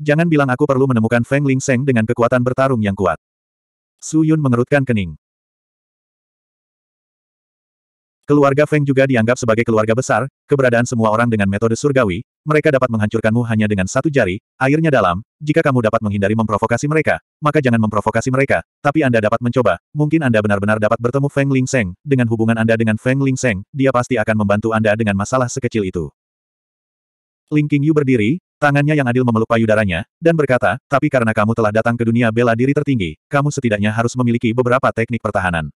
Jangan bilang aku perlu menemukan Feng Ling Seng dengan kekuatan bertarung yang kuat. Su Yun mengerutkan kening. Keluarga Feng juga dianggap sebagai keluarga besar, keberadaan semua orang dengan metode surgawi, mereka dapat menghancurkanmu hanya dengan satu jari, airnya dalam, jika kamu dapat menghindari memprovokasi mereka, maka jangan memprovokasi mereka, tapi Anda dapat mencoba, mungkin Anda benar-benar dapat bertemu Feng Ling Seng, dengan hubungan Anda dengan Feng Ling Seng, dia pasti akan membantu Anda dengan masalah sekecil itu. Ling Qingyu berdiri, Tangannya yang adil memeluk payudaranya, dan berkata, tapi karena kamu telah datang ke dunia bela diri tertinggi, kamu setidaknya harus memiliki beberapa teknik pertahanan.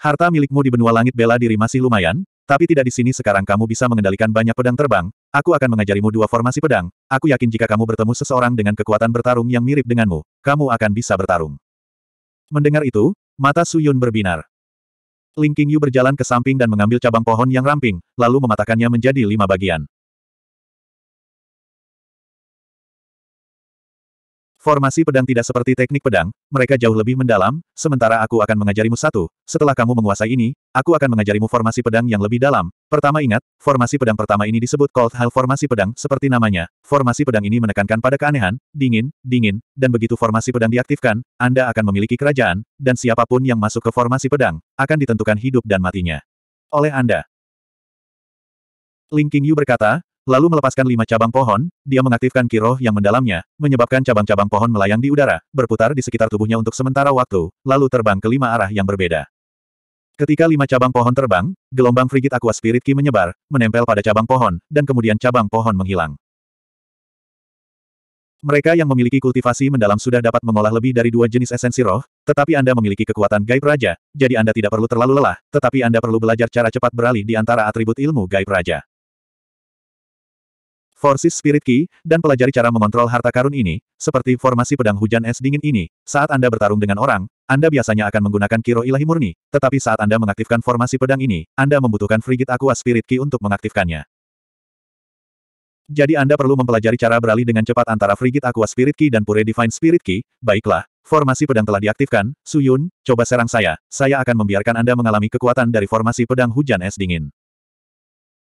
Harta milikmu di benua langit bela diri masih lumayan, tapi tidak di sini sekarang kamu bisa mengendalikan banyak pedang terbang, aku akan mengajarimu dua formasi pedang, aku yakin jika kamu bertemu seseorang dengan kekuatan bertarung yang mirip denganmu, kamu akan bisa bertarung. Mendengar itu, mata Suyun berbinar. Ling Qingyu berjalan ke samping dan mengambil cabang pohon yang ramping, lalu mematahkannya menjadi lima bagian. Formasi pedang tidak seperti teknik pedang, mereka jauh lebih mendalam, sementara aku akan mengajarimu satu. Setelah kamu menguasai ini, aku akan mengajarimu formasi pedang yang lebih dalam. Pertama ingat, formasi pedang pertama ini disebut Cold Hell formasi pedang seperti namanya. Formasi pedang ini menekankan pada keanehan, dingin, dingin, dan begitu formasi pedang diaktifkan, Anda akan memiliki kerajaan, dan siapapun yang masuk ke formasi pedang, akan ditentukan hidup dan matinya. Oleh Anda. Ling Qingyu berkata, Lalu melepaskan lima cabang pohon, dia mengaktifkan kiroh yang mendalamnya, menyebabkan cabang-cabang pohon melayang di udara, berputar di sekitar tubuhnya untuk sementara waktu, lalu terbang ke lima arah yang berbeda. Ketika lima cabang pohon terbang, gelombang frigit aqua spirit ki menyebar, menempel pada cabang pohon, dan kemudian cabang pohon menghilang. Mereka yang memiliki kultivasi mendalam sudah dapat mengolah lebih dari dua jenis esensi roh, tetapi Anda memiliki kekuatan gaib raja, jadi Anda tidak perlu terlalu lelah, tetapi Anda perlu belajar cara cepat beralih di antara atribut ilmu gaib raja. Forces Spirit Key, dan pelajari cara mengontrol harta karun ini, seperti formasi pedang hujan es dingin ini, saat Anda bertarung dengan orang, Anda biasanya akan menggunakan kiro ilahi murni, tetapi saat Anda mengaktifkan formasi pedang ini, Anda membutuhkan frigid aqua spirit key untuk mengaktifkannya. Jadi Anda perlu mempelajari cara beralih dengan cepat antara Frigid Aqua Spirit Key dan Pure Divine Spirit Key. Baiklah, formasi pedang telah diaktifkan. Suyun, coba serang saya. Saya akan membiarkan Anda mengalami kekuatan dari formasi pedang hujan es dingin.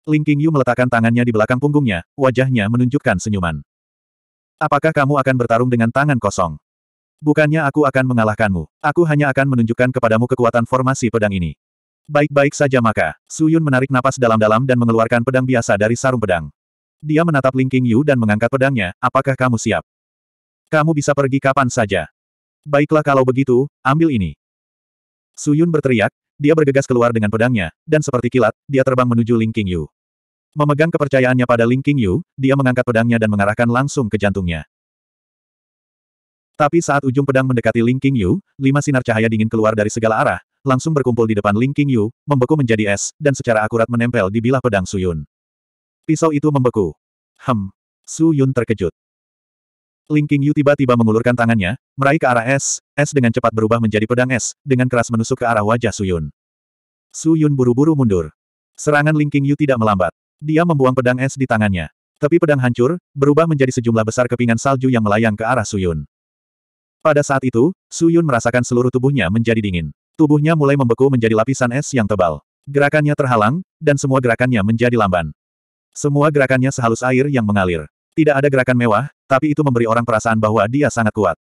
Ling Qingyu meletakkan tangannya di belakang punggungnya, wajahnya menunjukkan senyuman. Apakah kamu akan bertarung dengan tangan kosong? Bukannya aku akan mengalahkanmu. Aku hanya akan menunjukkan kepadamu kekuatan formasi pedang ini. Baik-baik saja maka, Su Yun menarik napas dalam-dalam dan mengeluarkan pedang biasa dari sarung pedang. Dia menatap Ling Qingyu dan mengangkat pedangnya, apakah kamu siap? Kamu bisa pergi kapan saja. Baiklah kalau begitu, ambil ini. Suyun berteriak, dia bergegas keluar dengan pedangnya, dan seperti kilat, dia terbang menuju Ling King Memegang kepercayaannya pada Ling King dia mengangkat pedangnya dan mengarahkan langsung ke jantungnya. Tapi saat ujung pedang mendekati Ling King lima sinar cahaya dingin keluar dari segala arah, langsung berkumpul di depan Ling King membeku menjadi es, dan secara akurat menempel di bilah pedang Suyun. Pisau itu membeku. Hem. Suyun terkejut. Ling Yu tiba-tiba mengulurkan tangannya, meraih ke arah es, es dengan cepat berubah menjadi pedang es, dengan keras menusuk ke arah wajah Suyun. Suyun buru-buru mundur. Serangan Ling Yu tidak melambat. Dia membuang pedang es di tangannya. Tapi pedang hancur, berubah menjadi sejumlah besar kepingan salju yang melayang ke arah Suyun. Pada saat itu, Suyun merasakan seluruh tubuhnya menjadi dingin. Tubuhnya mulai membeku menjadi lapisan es yang tebal. Gerakannya terhalang, dan semua gerakannya menjadi lamban. Semua gerakannya sehalus air yang mengalir. Tidak ada gerakan mewah, tapi itu memberi orang perasaan bahwa dia sangat kuat.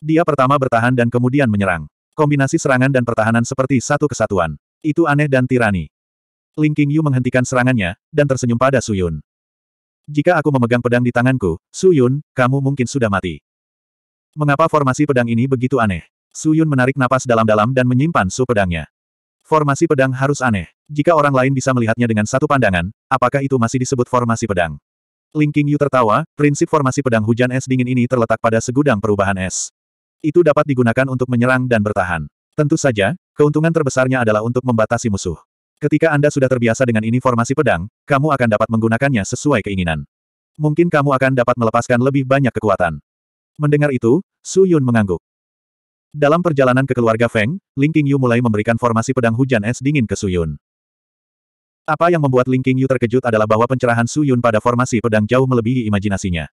Dia pertama bertahan dan kemudian menyerang. Kombinasi serangan dan pertahanan seperti satu kesatuan. Itu aneh dan tirani. Ling Qingyu menghentikan serangannya, dan tersenyum pada Su Yun. Jika aku memegang pedang di tanganku, Su Yun, kamu mungkin sudah mati. Mengapa formasi pedang ini begitu aneh? Su Yun menarik napas dalam-dalam dan menyimpan su pedangnya. Formasi pedang harus aneh. Jika orang lain bisa melihatnya dengan satu pandangan, apakah itu masih disebut formasi pedang? Ling Qingyu tertawa, prinsip formasi pedang hujan es dingin ini terletak pada segudang perubahan es. Itu dapat digunakan untuk menyerang dan bertahan. Tentu saja, keuntungan terbesarnya adalah untuk membatasi musuh. Ketika Anda sudah terbiasa dengan ini formasi pedang, kamu akan dapat menggunakannya sesuai keinginan. Mungkin kamu akan dapat melepaskan lebih banyak kekuatan. Mendengar itu, Su Yun mengangguk. Dalam perjalanan ke keluarga Feng, Ling Qingyu mulai memberikan formasi pedang hujan es dingin ke Su Yun. Apa yang membuat Ling Qingyu terkejut adalah bahwa pencerahan Su Yun pada formasi pedang jauh melebihi imajinasinya.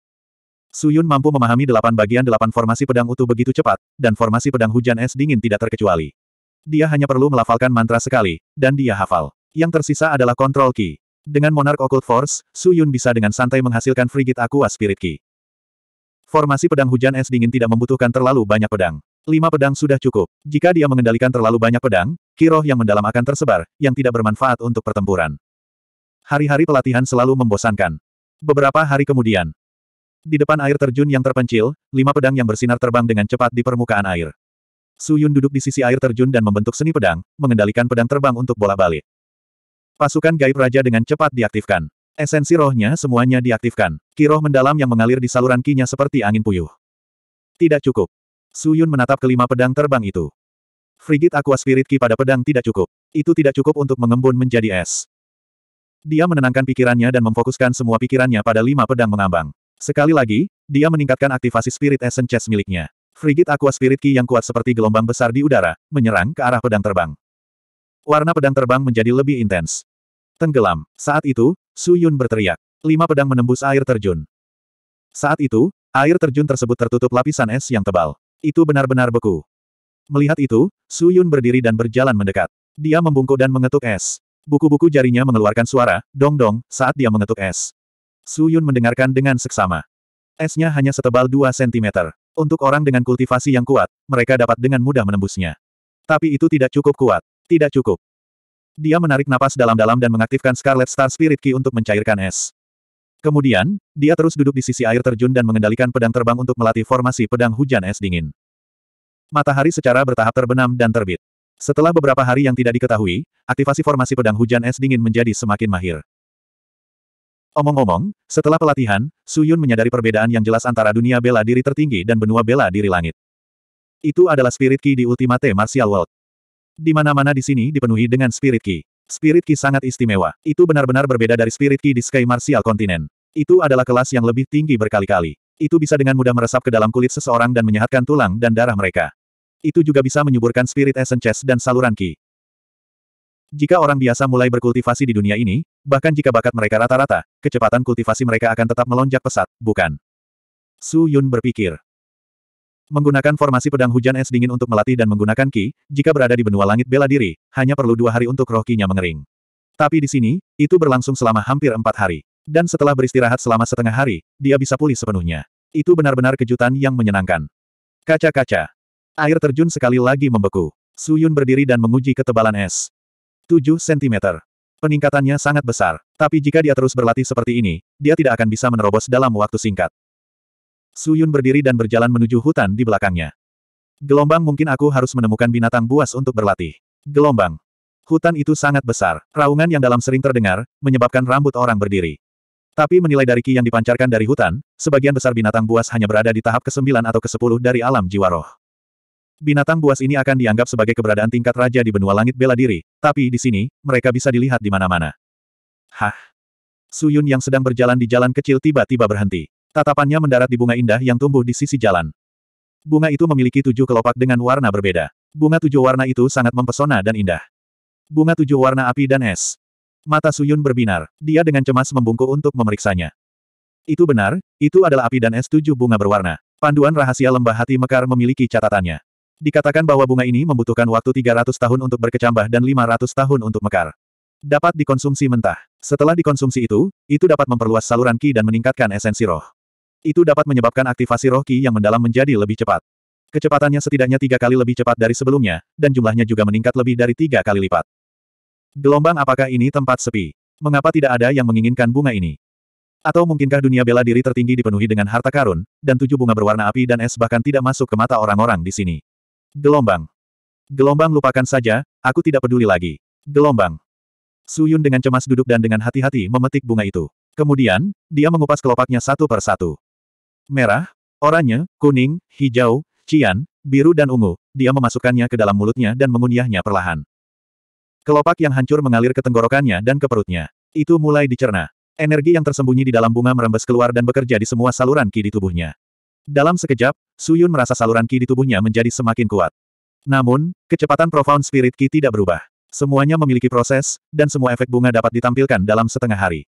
Su Yun mampu memahami delapan bagian delapan formasi pedang utuh begitu cepat, dan formasi pedang hujan es dingin tidak terkecuali. Dia hanya perlu melafalkan mantra sekali, dan dia hafal. Yang tersisa adalah kontrol Ki. Dengan Monarch Occult Force, Su Yun bisa dengan santai menghasilkan Frigid Aqua Spirit Ki. Formasi pedang hujan es dingin tidak membutuhkan terlalu banyak pedang. Lima pedang sudah cukup. Jika dia mengendalikan terlalu banyak pedang, kiroh yang mendalam akan tersebar, yang tidak bermanfaat untuk pertempuran. Hari-hari pelatihan selalu membosankan. Beberapa hari kemudian, di depan air terjun yang terpencil, lima pedang yang bersinar terbang dengan cepat di permukaan air. Su Yun duduk di sisi air terjun dan membentuk seni pedang, mengendalikan pedang terbang untuk bola balik. Pasukan gaib raja dengan cepat diaktifkan. Esensi rohnya semuanya diaktifkan. Kiroh mendalam yang mengalir di saluran kinya seperti angin puyuh. Tidak cukup. Suyun menatap kelima pedang terbang itu. Frigit Aqua Spirit Ki pada pedang tidak cukup. Itu tidak cukup untuk mengembun menjadi es. Dia menenangkan pikirannya dan memfokuskan semua pikirannya pada lima pedang mengambang. Sekali lagi, dia meningkatkan aktivasi Spirit Essence Chest miliknya. Frigit Aqua Spirit Ki yang kuat seperti gelombang besar di udara, menyerang ke arah pedang terbang. Warna pedang terbang menjadi lebih intens. Tenggelam. Saat itu, Su Yun berteriak. Lima pedang menembus air terjun. Saat itu, air terjun tersebut tertutup lapisan es yang tebal. Itu benar-benar beku. Melihat itu, Su Yun berdiri dan berjalan mendekat. Dia membungkuk dan mengetuk es. Buku-buku jarinya mengeluarkan suara, dong-dong, saat dia mengetuk es. Su Yun mendengarkan dengan seksama. Esnya hanya setebal 2 cm. Untuk orang dengan kultivasi yang kuat, mereka dapat dengan mudah menembusnya. Tapi itu tidak cukup kuat. Tidak cukup. Dia menarik napas dalam-dalam dan mengaktifkan Scarlet Star Spirit Key untuk mencairkan es. Kemudian, dia terus duduk di sisi air terjun dan mengendalikan pedang terbang untuk melatih formasi pedang hujan es dingin. Matahari secara bertahap terbenam dan terbit. Setelah beberapa hari yang tidak diketahui, aktivasi formasi pedang hujan es dingin menjadi semakin mahir. Omong-omong, setelah pelatihan, Su Yun menyadari perbedaan yang jelas antara dunia bela diri tertinggi dan benua bela diri langit. Itu adalah spirit ki di Ultimate Martial World. Di mana-mana di sini dipenuhi dengan spirit ki. Spirit Ki sangat istimewa. Itu benar-benar berbeda dari Spirit Ki di Sky Martial Continent. Itu adalah kelas yang lebih tinggi berkali-kali. Itu bisa dengan mudah meresap ke dalam kulit seseorang dan menyehatkan tulang dan darah mereka. Itu juga bisa menyuburkan Spirit Essence dan saluran Ki. Jika orang biasa mulai berkultivasi di dunia ini, bahkan jika bakat mereka rata-rata, kecepatan kultivasi mereka akan tetap melonjak pesat, bukan? Su Yun berpikir. Menggunakan formasi pedang hujan es dingin untuk melatih dan menggunakan ki, jika berada di benua langit bela diri, hanya perlu dua hari untuk roh kinya mengering. Tapi di sini, itu berlangsung selama hampir empat hari. Dan setelah beristirahat selama setengah hari, dia bisa pulih sepenuhnya. Itu benar-benar kejutan yang menyenangkan. Kaca-kaca. Air terjun sekali lagi membeku. Suyun berdiri dan menguji ketebalan es. 7 cm. Peningkatannya sangat besar. Tapi jika dia terus berlatih seperti ini, dia tidak akan bisa menerobos dalam waktu singkat. Su Yun berdiri dan berjalan menuju hutan di belakangnya. Gelombang mungkin aku harus menemukan binatang buas untuk berlatih. Gelombang. Hutan itu sangat besar. Raungan yang dalam sering terdengar, menyebabkan rambut orang berdiri. Tapi menilai dari ki yang dipancarkan dari hutan, sebagian besar binatang buas hanya berada di tahap ke-9 atau ke-10 dari alam jiwa roh. Binatang buas ini akan dianggap sebagai keberadaan tingkat raja di benua langit bela diri, tapi di sini, mereka bisa dilihat di mana-mana. Hah? Suyun yang sedang berjalan di jalan kecil tiba-tiba berhenti. Tatapannya mendarat di bunga indah yang tumbuh di sisi jalan. Bunga itu memiliki tujuh kelopak dengan warna berbeda. Bunga tujuh warna itu sangat mempesona dan indah. Bunga tujuh warna api dan es. Mata Suyun berbinar. Dia dengan cemas membungkuk untuk memeriksanya. Itu benar, itu adalah api dan es tujuh bunga berwarna. Panduan rahasia lembah hati Mekar memiliki catatannya. Dikatakan bahwa bunga ini membutuhkan waktu 300 tahun untuk berkecambah dan 500 tahun untuk mekar. Dapat dikonsumsi mentah. Setelah dikonsumsi itu, itu dapat memperluas saluran ki dan meningkatkan esensi roh. Itu dapat menyebabkan aktivasi roh Ki yang mendalam menjadi lebih cepat. Kecepatannya setidaknya tiga kali lebih cepat dari sebelumnya, dan jumlahnya juga meningkat lebih dari tiga kali lipat. Gelombang apakah ini tempat sepi? Mengapa tidak ada yang menginginkan bunga ini? Atau mungkinkah dunia bela diri tertinggi dipenuhi dengan harta karun, dan tujuh bunga berwarna api dan es bahkan tidak masuk ke mata orang-orang di sini? Gelombang. Gelombang lupakan saja, aku tidak peduli lagi. Gelombang. Suyun dengan cemas duduk dan dengan hati-hati memetik bunga itu. Kemudian, dia mengupas kelopaknya satu per satu merah, oranye, kuning, hijau, cian, biru dan ungu. Dia memasukkannya ke dalam mulutnya dan mengunyahnya perlahan. Kelopak yang hancur mengalir ke tenggorokannya dan ke perutnya. Itu mulai dicerna. Energi yang tersembunyi di dalam bunga merembes keluar dan bekerja di semua saluran ki di tubuhnya. Dalam sekejap, Suyun merasa saluran ki di tubuhnya menjadi semakin kuat. Namun, kecepatan Profound Spirit Ki tidak berubah. Semuanya memiliki proses, dan semua efek bunga dapat ditampilkan dalam setengah hari.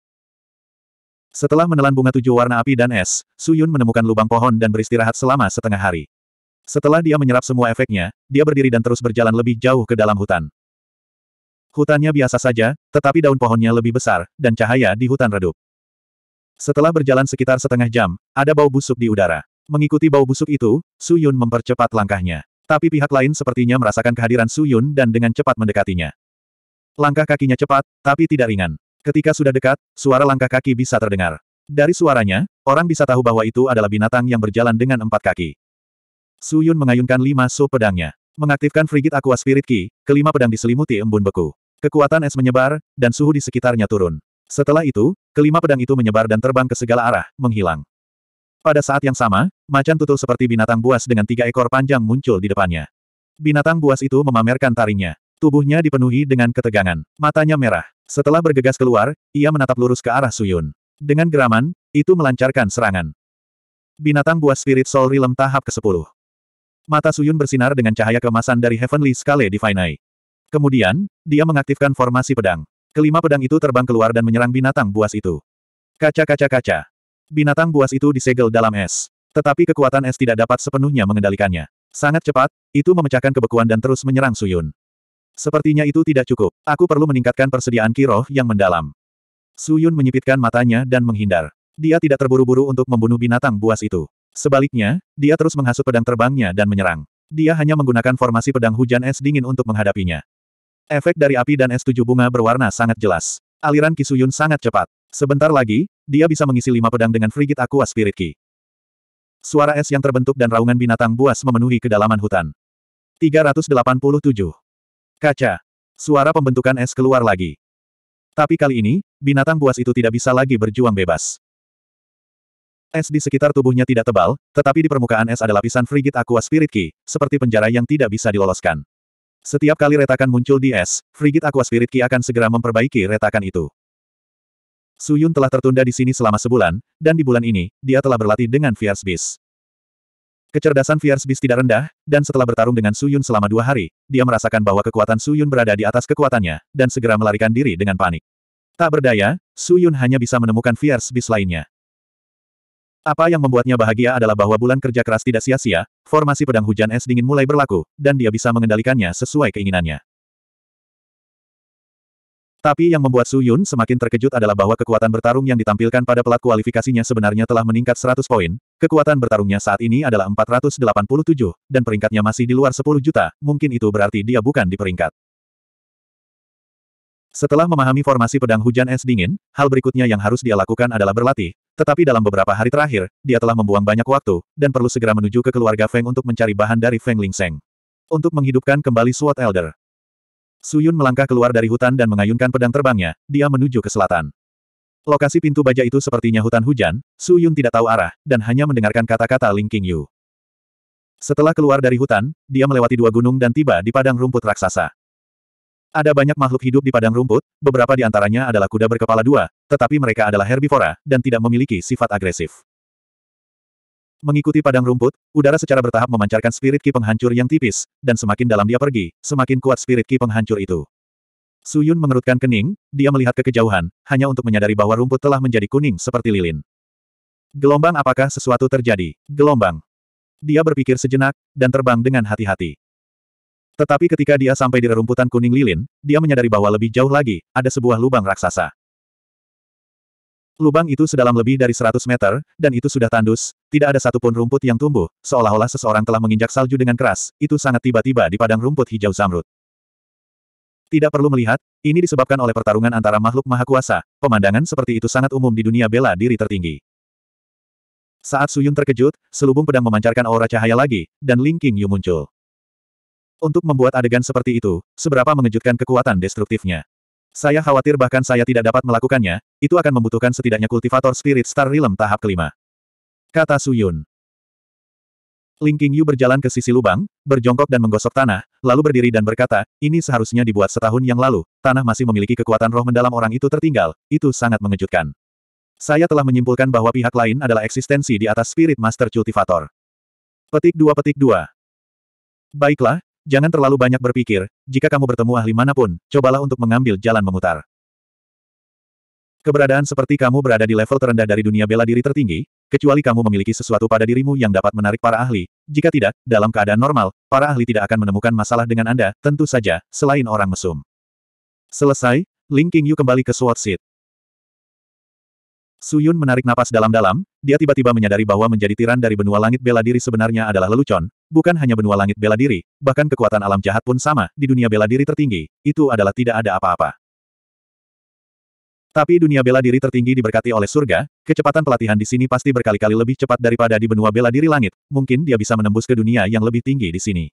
Setelah menelan bunga tujuh warna api dan es, Su Yun menemukan lubang pohon dan beristirahat selama setengah hari. Setelah dia menyerap semua efeknya, dia berdiri dan terus berjalan lebih jauh ke dalam hutan. Hutannya biasa saja, tetapi daun pohonnya lebih besar, dan cahaya di hutan redup. Setelah berjalan sekitar setengah jam, ada bau busuk di udara. Mengikuti bau busuk itu, Su Yun mempercepat langkahnya. Tapi pihak lain sepertinya merasakan kehadiran Su Yun dan dengan cepat mendekatinya. Langkah kakinya cepat, tapi tidak ringan. Ketika sudah dekat, suara langkah kaki bisa terdengar. Dari suaranya, orang bisa tahu bahwa itu adalah binatang yang berjalan dengan empat kaki. Su Yun mengayunkan lima su pedangnya. Mengaktifkan frigit aqua spirit ki, kelima pedang diselimuti embun beku. Kekuatan es menyebar, dan suhu di sekitarnya turun. Setelah itu, kelima pedang itu menyebar dan terbang ke segala arah, menghilang. Pada saat yang sama, macan tutul seperti binatang buas dengan tiga ekor panjang muncul di depannya. Binatang buas itu memamerkan taringnya. Tubuhnya dipenuhi dengan ketegangan. Matanya merah. Setelah bergegas keluar, ia menatap lurus ke arah Suyun. Dengan geraman, itu melancarkan serangan. Binatang buas Spirit Soul Realm tahap ke-10. Mata Suyun bersinar dengan cahaya kemasan dari Heavenly Scale Eye. Kemudian, dia mengaktifkan formasi pedang. Kelima pedang itu terbang keluar dan menyerang binatang buas itu. Kaca-kaca-kaca. Binatang buas itu disegel dalam es. Tetapi kekuatan es tidak dapat sepenuhnya mengendalikannya. Sangat cepat, itu memecahkan kebekuan dan terus menyerang Suyun. Sepertinya itu tidak cukup. Aku perlu meningkatkan persediaan kiroh yang mendalam. Su Yun menyipitkan matanya dan menghindar. Dia tidak terburu-buru untuk membunuh binatang buas itu. Sebaliknya, dia terus menghasut pedang terbangnya dan menyerang. Dia hanya menggunakan formasi pedang hujan es dingin untuk menghadapinya. Efek dari api dan es tujuh bunga berwarna sangat jelas. Aliran Yun sangat cepat. Sebentar lagi, dia bisa mengisi lima pedang dengan frigit Aqua Spirit Ki. Suara es yang terbentuk dan raungan binatang buas memenuhi kedalaman hutan. 387. Kaca. Suara pembentukan es keluar lagi. Tapi kali ini, binatang buas itu tidak bisa lagi berjuang bebas. Es di sekitar tubuhnya tidak tebal, tetapi di permukaan es ada lapisan frigid aqua spirit ki, seperti penjara yang tidak bisa diloloskan. Setiap kali retakan muncul di es, frigid aqua spirit ki akan segera memperbaiki retakan itu. Suyun telah tertunda di sini selama sebulan, dan di bulan ini, dia telah berlatih dengan Fierce Beast. Kecerdasan Fierce Beast tidak rendah, dan setelah bertarung dengan Suyun selama dua hari, dia merasakan bahwa kekuatan Suyun berada di atas kekuatannya, dan segera melarikan diri dengan panik. Tak berdaya, Suyun hanya bisa menemukan Fierce Beast lainnya. Apa yang membuatnya bahagia adalah bahwa bulan kerja keras tidak sia-sia, formasi pedang hujan es dingin mulai berlaku, dan dia bisa mengendalikannya sesuai keinginannya. Tapi yang membuat Su Yun semakin terkejut adalah bahwa kekuatan bertarung yang ditampilkan pada pelat kualifikasinya sebenarnya telah meningkat 100 poin, kekuatan bertarungnya saat ini adalah 487, dan peringkatnya masih di luar 10 juta, mungkin itu berarti dia bukan di peringkat. Setelah memahami formasi pedang hujan es dingin, hal berikutnya yang harus dia lakukan adalah berlatih. Tetapi dalam beberapa hari terakhir, dia telah membuang banyak waktu, dan perlu segera menuju ke keluarga Feng untuk mencari bahan dari Feng Ling Seng. Untuk menghidupkan kembali Sword Elder, Suyun melangkah keluar dari hutan dan mengayunkan pedang terbangnya, dia menuju ke selatan. Lokasi pintu baja itu sepertinya hutan hujan, Suyun tidak tahu arah, dan hanya mendengarkan kata-kata Ling King Setelah keluar dari hutan, dia melewati dua gunung dan tiba di padang rumput raksasa. Ada banyak makhluk hidup di padang rumput, beberapa di antaranya adalah kuda berkepala dua, tetapi mereka adalah herbivora, dan tidak memiliki sifat agresif. Mengikuti padang rumput, udara secara bertahap memancarkan spirit ki penghancur yang tipis, dan semakin dalam dia pergi, semakin kuat spirit ki penghancur itu. Suyun mengerutkan kening, dia melihat ke kejauhan, hanya untuk menyadari bahwa rumput telah menjadi kuning seperti lilin. Gelombang apakah sesuatu terjadi? Gelombang. Dia berpikir sejenak, dan terbang dengan hati-hati. Tetapi ketika dia sampai di rerumputan kuning lilin, dia menyadari bahwa lebih jauh lagi, ada sebuah lubang raksasa. Lubang itu sedalam lebih dari 100 meter, dan itu sudah tandus, tidak ada satupun rumput yang tumbuh, seolah-olah seseorang telah menginjak salju dengan keras, itu sangat tiba-tiba di padang rumput hijau zamrud. Tidak perlu melihat, ini disebabkan oleh pertarungan antara makhluk maha kuasa, pemandangan seperti itu sangat umum di dunia bela diri tertinggi. Saat Suyun terkejut, selubung pedang memancarkan aura cahaya lagi, dan Ling Yu muncul. Untuk membuat adegan seperti itu, seberapa mengejutkan kekuatan destruktifnya. Saya khawatir bahkan saya tidak dapat melakukannya, itu akan membutuhkan setidaknya kultivator Spirit Star Realm tahap kelima. Kata Suyun. Ling Qingyu berjalan ke sisi lubang, berjongkok dan menggosok tanah, lalu berdiri dan berkata, ini seharusnya dibuat setahun yang lalu, tanah masih memiliki kekuatan roh mendalam orang itu tertinggal, itu sangat mengejutkan. Saya telah menyimpulkan bahwa pihak lain adalah eksistensi di atas Spirit Master Cultivator. Petik 2 Petik 2 Baiklah, Jangan terlalu banyak berpikir, jika kamu bertemu ahli manapun, cobalah untuk mengambil jalan memutar. Keberadaan seperti kamu berada di level terendah dari dunia bela diri tertinggi, kecuali kamu memiliki sesuatu pada dirimu yang dapat menarik para ahli. Jika tidak, dalam keadaan normal, para ahli tidak akan menemukan masalah dengan Anda, tentu saja, selain orang mesum. Selesai, Ling Qingyu kembali ke Sword Seat. Suyun menarik napas dalam-dalam, dia tiba-tiba menyadari bahwa menjadi tiran dari benua langit bela diri sebenarnya adalah lelucon, bukan hanya benua langit bela diri, bahkan kekuatan alam jahat pun sama, di dunia bela diri tertinggi, itu adalah tidak ada apa-apa. Tapi dunia bela diri tertinggi diberkati oleh surga, kecepatan pelatihan di sini pasti berkali-kali lebih cepat daripada di benua bela diri langit, mungkin dia bisa menembus ke dunia yang lebih tinggi di sini.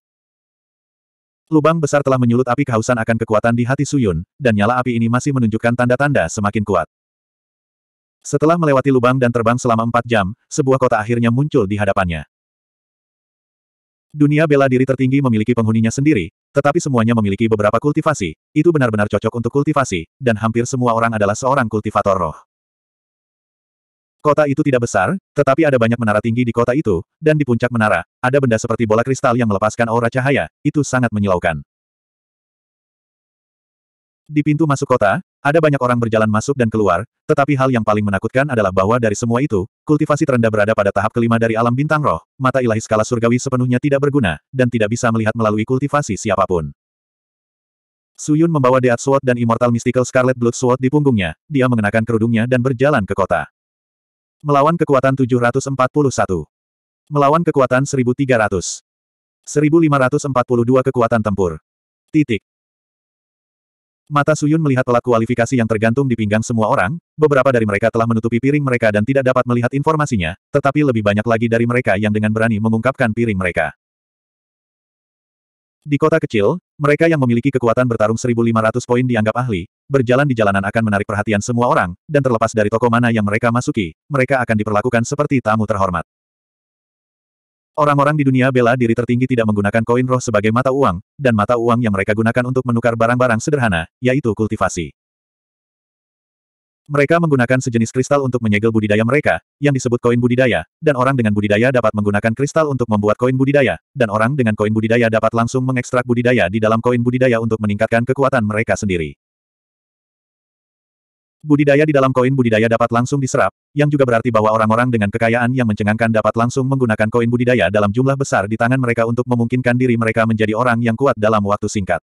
Lubang besar telah menyulut api kehausan akan kekuatan di hati Suyun, dan nyala api ini masih menunjukkan tanda-tanda semakin kuat. Setelah melewati lubang dan terbang selama empat jam, sebuah kota akhirnya muncul di hadapannya. Dunia bela diri tertinggi memiliki penghuninya sendiri, tetapi semuanya memiliki beberapa kultivasi, itu benar-benar cocok untuk kultivasi, dan hampir semua orang adalah seorang kultivator roh. Kota itu tidak besar, tetapi ada banyak menara tinggi di kota itu, dan di puncak menara, ada benda seperti bola kristal yang melepaskan aura cahaya, itu sangat menyilaukan. Di pintu masuk kota, ada banyak orang berjalan masuk dan keluar, tetapi hal yang paling menakutkan adalah bahwa dari semua itu, kultivasi terendah berada pada tahap kelima dari alam bintang roh, mata ilahi skala surgawi sepenuhnya tidak berguna, dan tidak bisa melihat melalui kultivasi siapapun. Suyun membawa Deat Sword dan Immortal Mystical Scarlet Blood Sword di punggungnya, dia mengenakan kerudungnya dan berjalan ke kota. Melawan kekuatan 741. Melawan kekuatan 1300. 1542 kekuatan tempur. Titik. Mata Suyun melihat pelak kualifikasi yang tergantung di pinggang semua orang, beberapa dari mereka telah menutupi piring mereka dan tidak dapat melihat informasinya, tetapi lebih banyak lagi dari mereka yang dengan berani mengungkapkan piring mereka. Di kota kecil, mereka yang memiliki kekuatan bertarung 1.500 poin dianggap ahli, berjalan di jalanan akan menarik perhatian semua orang, dan terlepas dari toko mana yang mereka masuki, mereka akan diperlakukan seperti tamu terhormat. Orang-orang di dunia bela diri tertinggi tidak menggunakan koin roh sebagai mata uang, dan mata uang yang mereka gunakan untuk menukar barang-barang sederhana, yaitu kultivasi. Mereka menggunakan sejenis kristal untuk menyegel budidaya mereka, yang disebut koin budidaya, dan orang dengan budidaya dapat menggunakan kristal untuk membuat koin budidaya, dan orang dengan koin budidaya dapat langsung mengekstrak budidaya di dalam koin budidaya untuk meningkatkan kekuatan mereka sendiri. Budidaya di dalam koin budidaya dapat langsung diserap, yang juga berarti bahwa orang-orang dengan kekayaan yang mencengangkan dapat langsung menggunakan koin budidaya dalam jumlah besar di tangan mereka untuk memungkinkan diri mereka menjadi orang yang kuat dalam waktu singkat.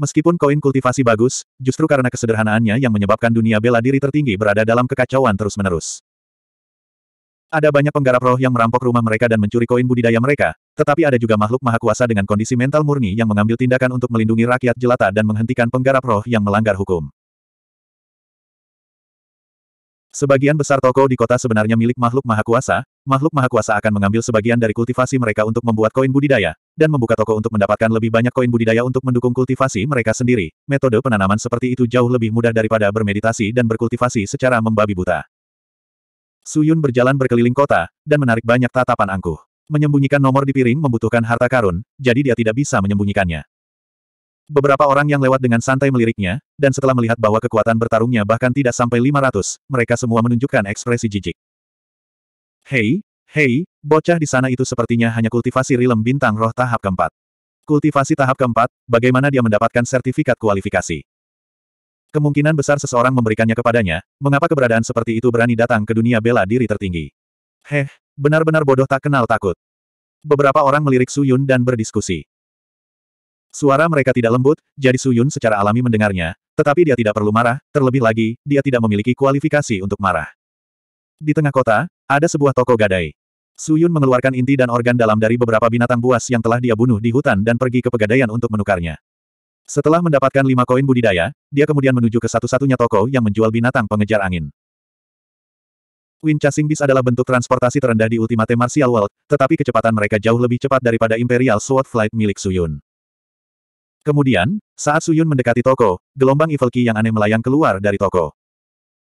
Meskipun koin kultivasi bagus, justru karena kesederhanaannya yang menyebabkan dunia bela diri tertinggi berada dalam kekacauan terus-menerus. Ada banyak penggarap roh yang merampok rumah mereka dan mencuri koin budidaya mereka, tetapi ada juga makhluk maha kuasa dengan kondisi mental murni yang mengambil tindakan untuk melindungi rakyat jelata dan menghentikan penggarap roh yang melanggar hukum. Sebagian besar toko di kota sebenarnya milik makhluk kuasa. makhluk kuasa akan mengambil sebagian dari kultivasi mereka untuk membuat koin budidaya, dan membuka toko untuk mendapatkan lebih banyak koin budidaya untuk mendukung kultivasi mereka sendiri. Metode penanaman seperti itu jauh lebih mudah daripada bermeditasi dan berkultivasi secara membabi buta. Suyun berjalan berkeliling kota, dan menarik banyak tatapan angkuh. Menyembunyikan nomor di piring membutuhkan harta karun, jadi dia tidak bisa menyembunyikannya. Beberapa orang yang lewat dengan santai meliriknya, dan setelah melihat bahwa kekuatan bertarungnya bahkan tidak sampai 500, mereka semua menunjukkan ekspresi jijik. Hei, hei, bocah di sana itu sepertinya hanya kultivasi rilem bintang roh tahap keempat. Kultivasi tahap keempat, bagaimana dia mendapatkan sertifikat kualifikasi? Kemungkinan besar seseorang memberikannya kepadanya, mengapa keberadaan seperti itu berani datang ke dunia bela diri tertinggi? Heh, benar-benar bodoh tak kenal takut. Beberapa orang melirik Suyun dan berdiskusi. Suara mereka tidak lembut, jadi Suyun secara alami mendengarnya, tetapi dia tidak perlu marah, terlebih lagi, dia tidak memiliki kualifikasi untuk marah. Di tengah kota, ada sebuah toko gadai. Suyun mengeluarkan inti dan organ dalam dari beberapa binatang buas yang telah dia bunuh di hutan dan pergi ke pegadaian untuk menukarnya. Setelah mendapatkan lima koin budidaya, dia kemudian menuju ke satu-satunya toko yang menjual binatang pengejar angin. Wind Chasing Beast adalah bentuk transportasi terendah di Ultimate Martial World, tetapi kecepatan mereka jauh lebih cepat daripada Imperial Sword Flight milik Suyun. Kemudian, saat Suyun mendekati toko, gelombang Evil ki yang aneh melayang keluar dari toko.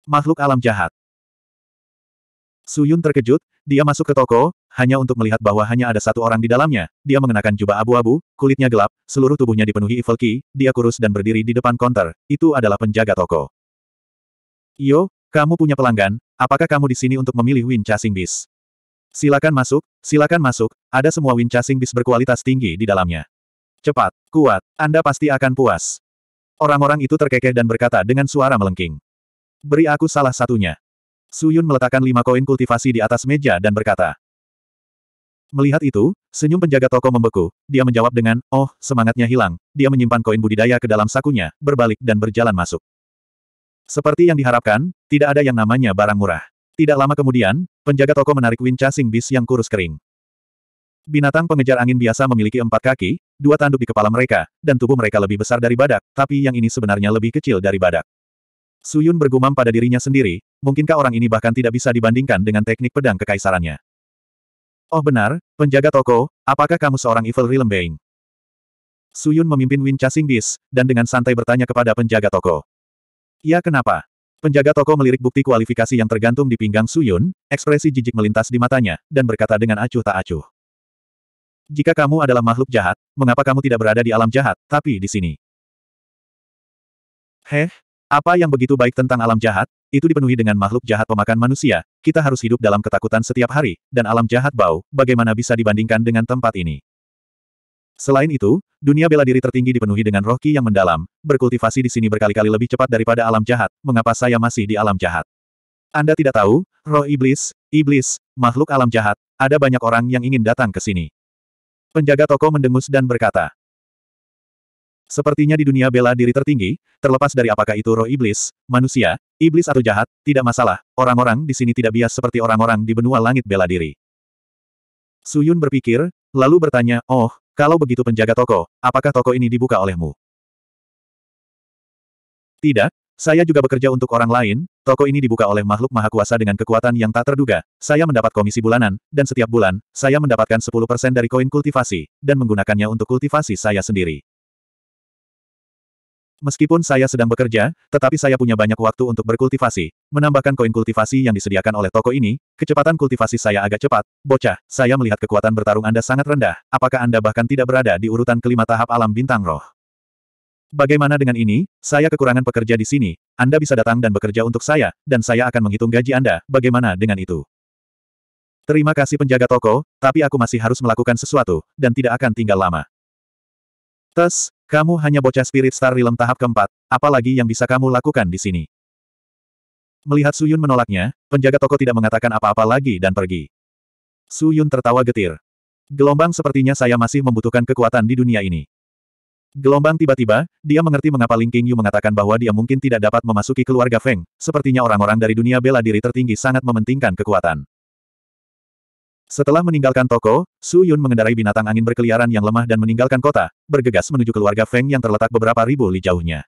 Makhluk alam jahat. Suyun terkejut, dia masuk ke toko, hanya untuk melihat bahwa hanya ada satu orang di dalamnya. Dia mengenakan jubah abu-abu, kulitnya gelap, seluruh tubuhnya dipenuhi Evil ki, dia kurus dan berdiri di depan konter. Itu adalah penjaga toko. Yo, kamu punya pelanggan, apakah kamu di sini untuk memilih Win Chasing Beast? Silakan masuk, silakan masuk, ada semua Win Chasing Beast berkualitas tinggi di dalamnya. Cepat, kuat, Anda pasti akan puas. Orang-orang itu terkekeh dan berkata dengan suara melengking. Beri aku salah satunya. Suyun meletakkan lima koin kultivasi di atas meja dan berkata. Melihat itu, senyum penjaga toko membeku. Dia menjawab dengan, oh, semangatnya hilang. Dia menyimpan koin budidaya ke dalam sakunya, berbalik dan berjalan masuk. Seperti yang diharapkan, tidak ada yang namanya barang murah. Tidak lama kemudian, penjaga toko menarik Win Chasing bis yang kurus kering. Binatang pengejar angin biasa memiliki empat kaki, dua tanduk di kepala mereka, dan tubuh mereka lebih besar dari badak, tapi yang ini sebenarnya lebih kecil dari badak. Suyun bergumam pada dirinya sendiri, mungkinkah orang ini bahkan tidak bisa dibandingkan dengan teknik pedang kekaisarannya. Oh benar, penjaga toko, apakah kamu seorang Evil Realm Being? Suyun memimpin Win Chasing Beast, dan dengan santai bertanya kepada penjaga toko. Ya kenapa? Penjaga toko melirik bukti kualifikasi yang tergantung di pinggang Suyun, ekspresi jijik melintas di matanya, dan berkata dengan acuh tak acuh. Jika kamu adalah makhluk jahat, mengapa kamu tidak berada di alam jahat, tapi di sini? Heh, apa yang begitu baik tentang alam jahat, itu dipenuhi dengan makhluk jahat pemakan manusia, kita harus hidup dalam ketakutan setiap hari, dan alam jahat bau, bagaimana bisa dibandingkan dengan tempat ini? Selain itu, dunia bela diri tertinggi dipenuhi dengan roh ki yang mendalam, berkultivasi di sini berkali-kali lebih cepat daripada alam jahat, mengapa saya masih di alam jahat? Anda tidak tahu, roh iblis, iblis, makhluk alam jahat, ada banyak orang yang ingin datang ke sini. Penjaga toko mendengus dan berkata. Sepertinya di dunia bela diri tertinggi, terlepas dari apakah itu roh iblis, manusia, iblis atau jahat, tidak masalah, orang-orang di sini tidak bias seperti orang-orang di benua langit bela diri. Suyun berpikir, lalu bertanya, oh, kalau begitu penjaga toko, apakah toko ini dibuka olehmu? Tidak, saya juga bekerja untuk orang lain, toko ini dibuka oleh makhluk maha kuasa dengan kekuatan yang tak terduga. Saya mendapat komisi bulanan, dan setiap bulan, saya mendapatkan 10% dari koin kultivasi, dan menggunakannya untuk kultivasi saya sendiri. Meskipun saya sedang bekerja, tetapi saya punya banyak waktu untuk berkultivasi. Menambahkan koin kultivasi yang disediakan oleh toko ini, kecepatan kultivasi saya agak cepat. Bocah, saya melihat kekuatan bertarung Anda sangat rendah. Apakah Anda bahkan tidak berada di urutan kelima tahap alam bintang roh? Bagaimana dengan ini, saya kekurangan pekerja di sini, Anda bisa datang dan bekerja untuk saya, dan saya akan menghitung gaji Anda, bagaimana dengan itu? Terima kasih penjaga toko, tapi aku masih harus melakukan sesuatu, dan tidak akan tinggal lama. Tes, kamu hanya bocah spirit star realm tahap keempat, apalagi yang bisa kamu lakukan di sini. Melihat Suyun menolaknya, penjaga toko tidak mengatakan apa-apa lagi dan pergi. Suyun tertawa getir. Gelombang sepertinya saya masih membutuhkan kekuatan di dunia ini. Gelombang tiba-tiba, dia mengerti mengapa Ling Qingyu mengatakan bahwa dia mungkin tidak dapat memasuki keluarga Feng, sepertinya orang-orang dari dunia bela diri tertinggi sangat mementingkan kekuatan. Setelah meninggalkan toko, Su Yun mengendarai binatang angin berkeliaran yang lemah dan meninggalkan kota, bergegas menuju keluarga Feng yang terletak beberapa ribu li jauhnya.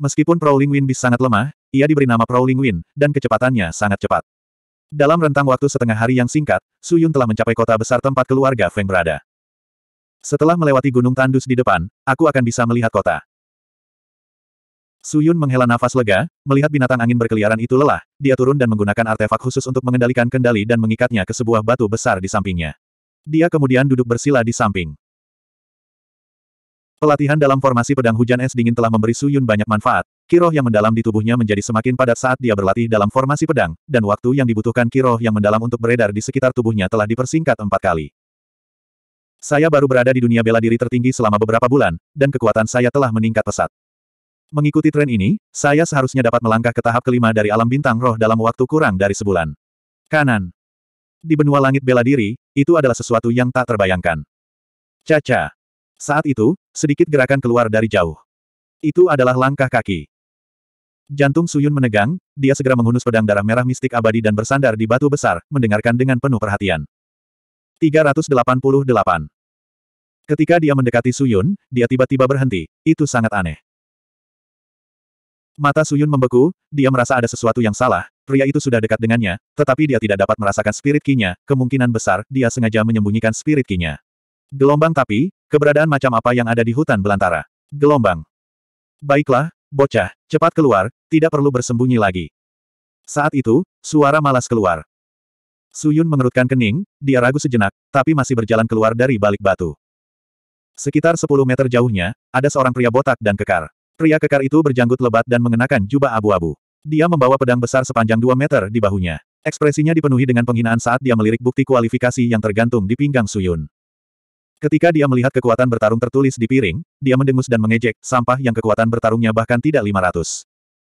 Meskipun Prowling Wind bis sangat lemah, ia diberi nama Prowling Wind, dan kecepatannya sangat cepat. Dalam rentang waktu setengah hari yang singkat, Su Yun telah mencapai kota besar tempat keluarga Feng berada. Setelah melewati gunung tandus di depan, aku akan bisa melihat kota. Suyun menghela nafas lega, melihat binatang angin berkeliaran itu lelah, dia turun dan menggunakan artefak khusus untuk mengendalikan kendali dan mengikatnya ke sebuah batu besar di sampingnya. Dia kemudian duduk bersila di samping. Pelatihan dalam formasi pedang hujan es dingin telah memberi Suyun banyak manfaat. Kiroh yang mendalam di tubuhnya menjadi semakin padat saat dia berlatih dalam formasi pedang, dan waktu yang dibutuhkan kiroh yang mendalam untuk beredar di sekitar tubuhnya telah dipersingkat empat kali. Saya baru berada di dunia bela diri tertinggi selama beberapa bulan, dan kekuatan saya telah meningkat pesat. Mengikuti tren ini, saya seharusnya dapat melangkah ke tahap kelima dari alam bintang roh dalam waktu kurang dari sebulan. Kanan. Di benua langit bela diri, itu adalah sesuatu yang tak terbayangkan. Caca. Saat itu, sedikit gerakan keluar dari jauh. Itu adalah langkah kaki. Jantung Suyun menegang, dia segera menghunus pedang darah merah mistik abadi dan bersandar di batu besar, mendengarkan dengan penuh perhatian. 388 Ketika dia mendekati Suyun, dia tiba-tiba berhenti. Itu sangat aneh. Mata Suyun membeku, dia merasa ada sesuatu yang salah, pria itu sudah dekat dengannya, tetapi dia tidak dapat merasakan spirit kinya, kemungkinan besar dia sengaja menyembunyikan spirit kinya. Gelombang tapi, keberadaan macam apa yang ada di hutan belantara. Gelombang. Baiklah, bocah, cepat keluar, tidak perlu bersembunyi lagi. Saat itu, suara malas keluar. Suyun mengerutkan kening, dia ragu sejenak, tapi masih berjalan keluar dari balik batu. Sekitar 10 meter jauhnya, ada seorang pria botak dan kekar. Pria kekar itu berjanggut lebat dan mengenakan jubah abu-abu. Dia membawa pedang besar sepanjang 2 meter di bahunya. Ekspresinya dipenuhi dengan penghinaan saat dia melirik bukti kualifikasi yang tergantung di pinggang Suyun. Ketika dia melihat kekuatan bertarung tertulis di piring, dia mendengus dan mengejek, sampah yang kekuatan bertarungnya bahkan tidak 500.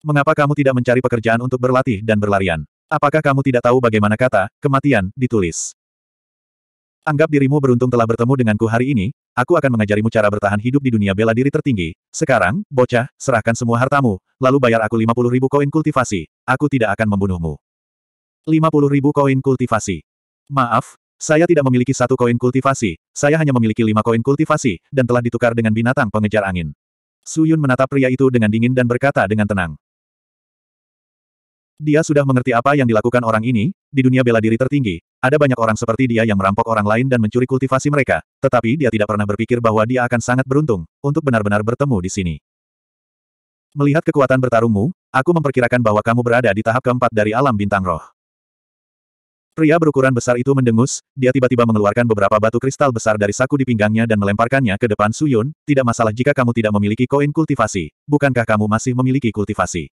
Mengapa kamu tidak mencari pekerjaan untuk berlatih dan berlarian? Apakah kamu tidak tahu bagaimana kata, kematian, ditulis? Anggap dirimu beruntung telah bertemu denganku hari ini, aku akan mengajarimu cara bertahan hidup di dunia bela diri tertinggi. Sekarang, bocah, serahkan semua hartamu, lalu bayar aku 50 ribu koin kultivasi, aku tidak akan membunuhmu. 50 ribu koin kultivasi. Maaf, saya tidak memiliki satu koin kultivasi, saya hanya memiliki lima koin kultivasi, dan telah ditukar dengan binatang pengejar angin. Suyun menatap pria itu dengan dingin dan berkata dengan tenang. Dia sudah mengerti apa yang dilakukan orang ini, di dunia bela diri tertinggi, ada banyak orang seperti dia yang merampok orang lain dan mencuri kultivasi mereka, tetapi dia tidak pernah berpikir bahwa dia akan sangat beruntung, untuk benar-benar bertemu di sini. Melihat kekuatan bertarungmu, aku memperkirakan bahwa kamu berada di tahap keempat dari alam bintang roh. Pria berukuran besar itu mendengus, dia tiba-tiba mengeluarkan beberapa batu kristal besar dari saku di pinggangnya dan melemparkannya ke depan Suyun, tidak masalah jika kamu tidak memiliki koin kultivasi, bukankah kamu masih memiliki kultivasi?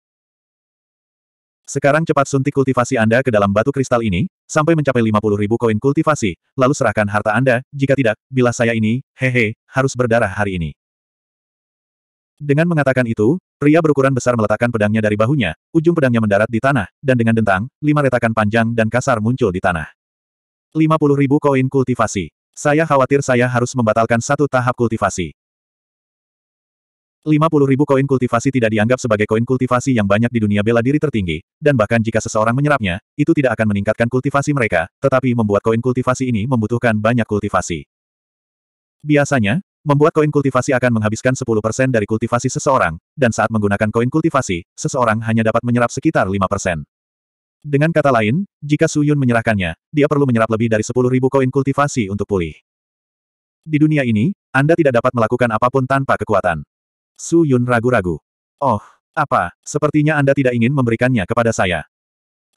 Sekarang cepat suntik kultivasi Anda ke dalam batu kristal ini, sampai mencapai 50 ribu koin kultivasi, lalu serahkan harta Anda, jika tidak, bila saya ini, hehe, harus berdarah hari ini. Dengan mengatakan itu, pria berukuran besar meletakkan pedangnya dari bahunya, ujung pedangnya mendarat di tanah, dan dengan dentang, lima retakan panjang dan kasar muncul di tanah. 50 ribu koin kultivasi. Saya khawatir saya harus membatalkan satu tahap kultivasi ribu koin kultivasi tidak dianggap sebagai koin kultivasi yang banyak di dunia bela diri tertinggi, dan bahkan jika seseorang menyerapnya, itu tidak akan meningkatkan kultivasi mereka, tetapi membuat koin kultivasi ini membutuhkan banyak kultivasi. Biasanya, membuat koin kultivasi akan menghabiskan 10% dari kultivasi seseorang, dan saat menggunakan koin kultivasi, seseorang hanya dapat menyerap sekitar 5%. Dengan kata lain, jika Suyun menyerahkannya, dia perlu menyerap lebih dari 10.000 koin kultivasi untuk pulih. Di dunia ini, Anda tidak dapat melakukan apapun tanpa kekuatan. Su Yun ragu-ragu. Oh, apa, sepertinya Anda tidak ingin memberikannya kepada saya.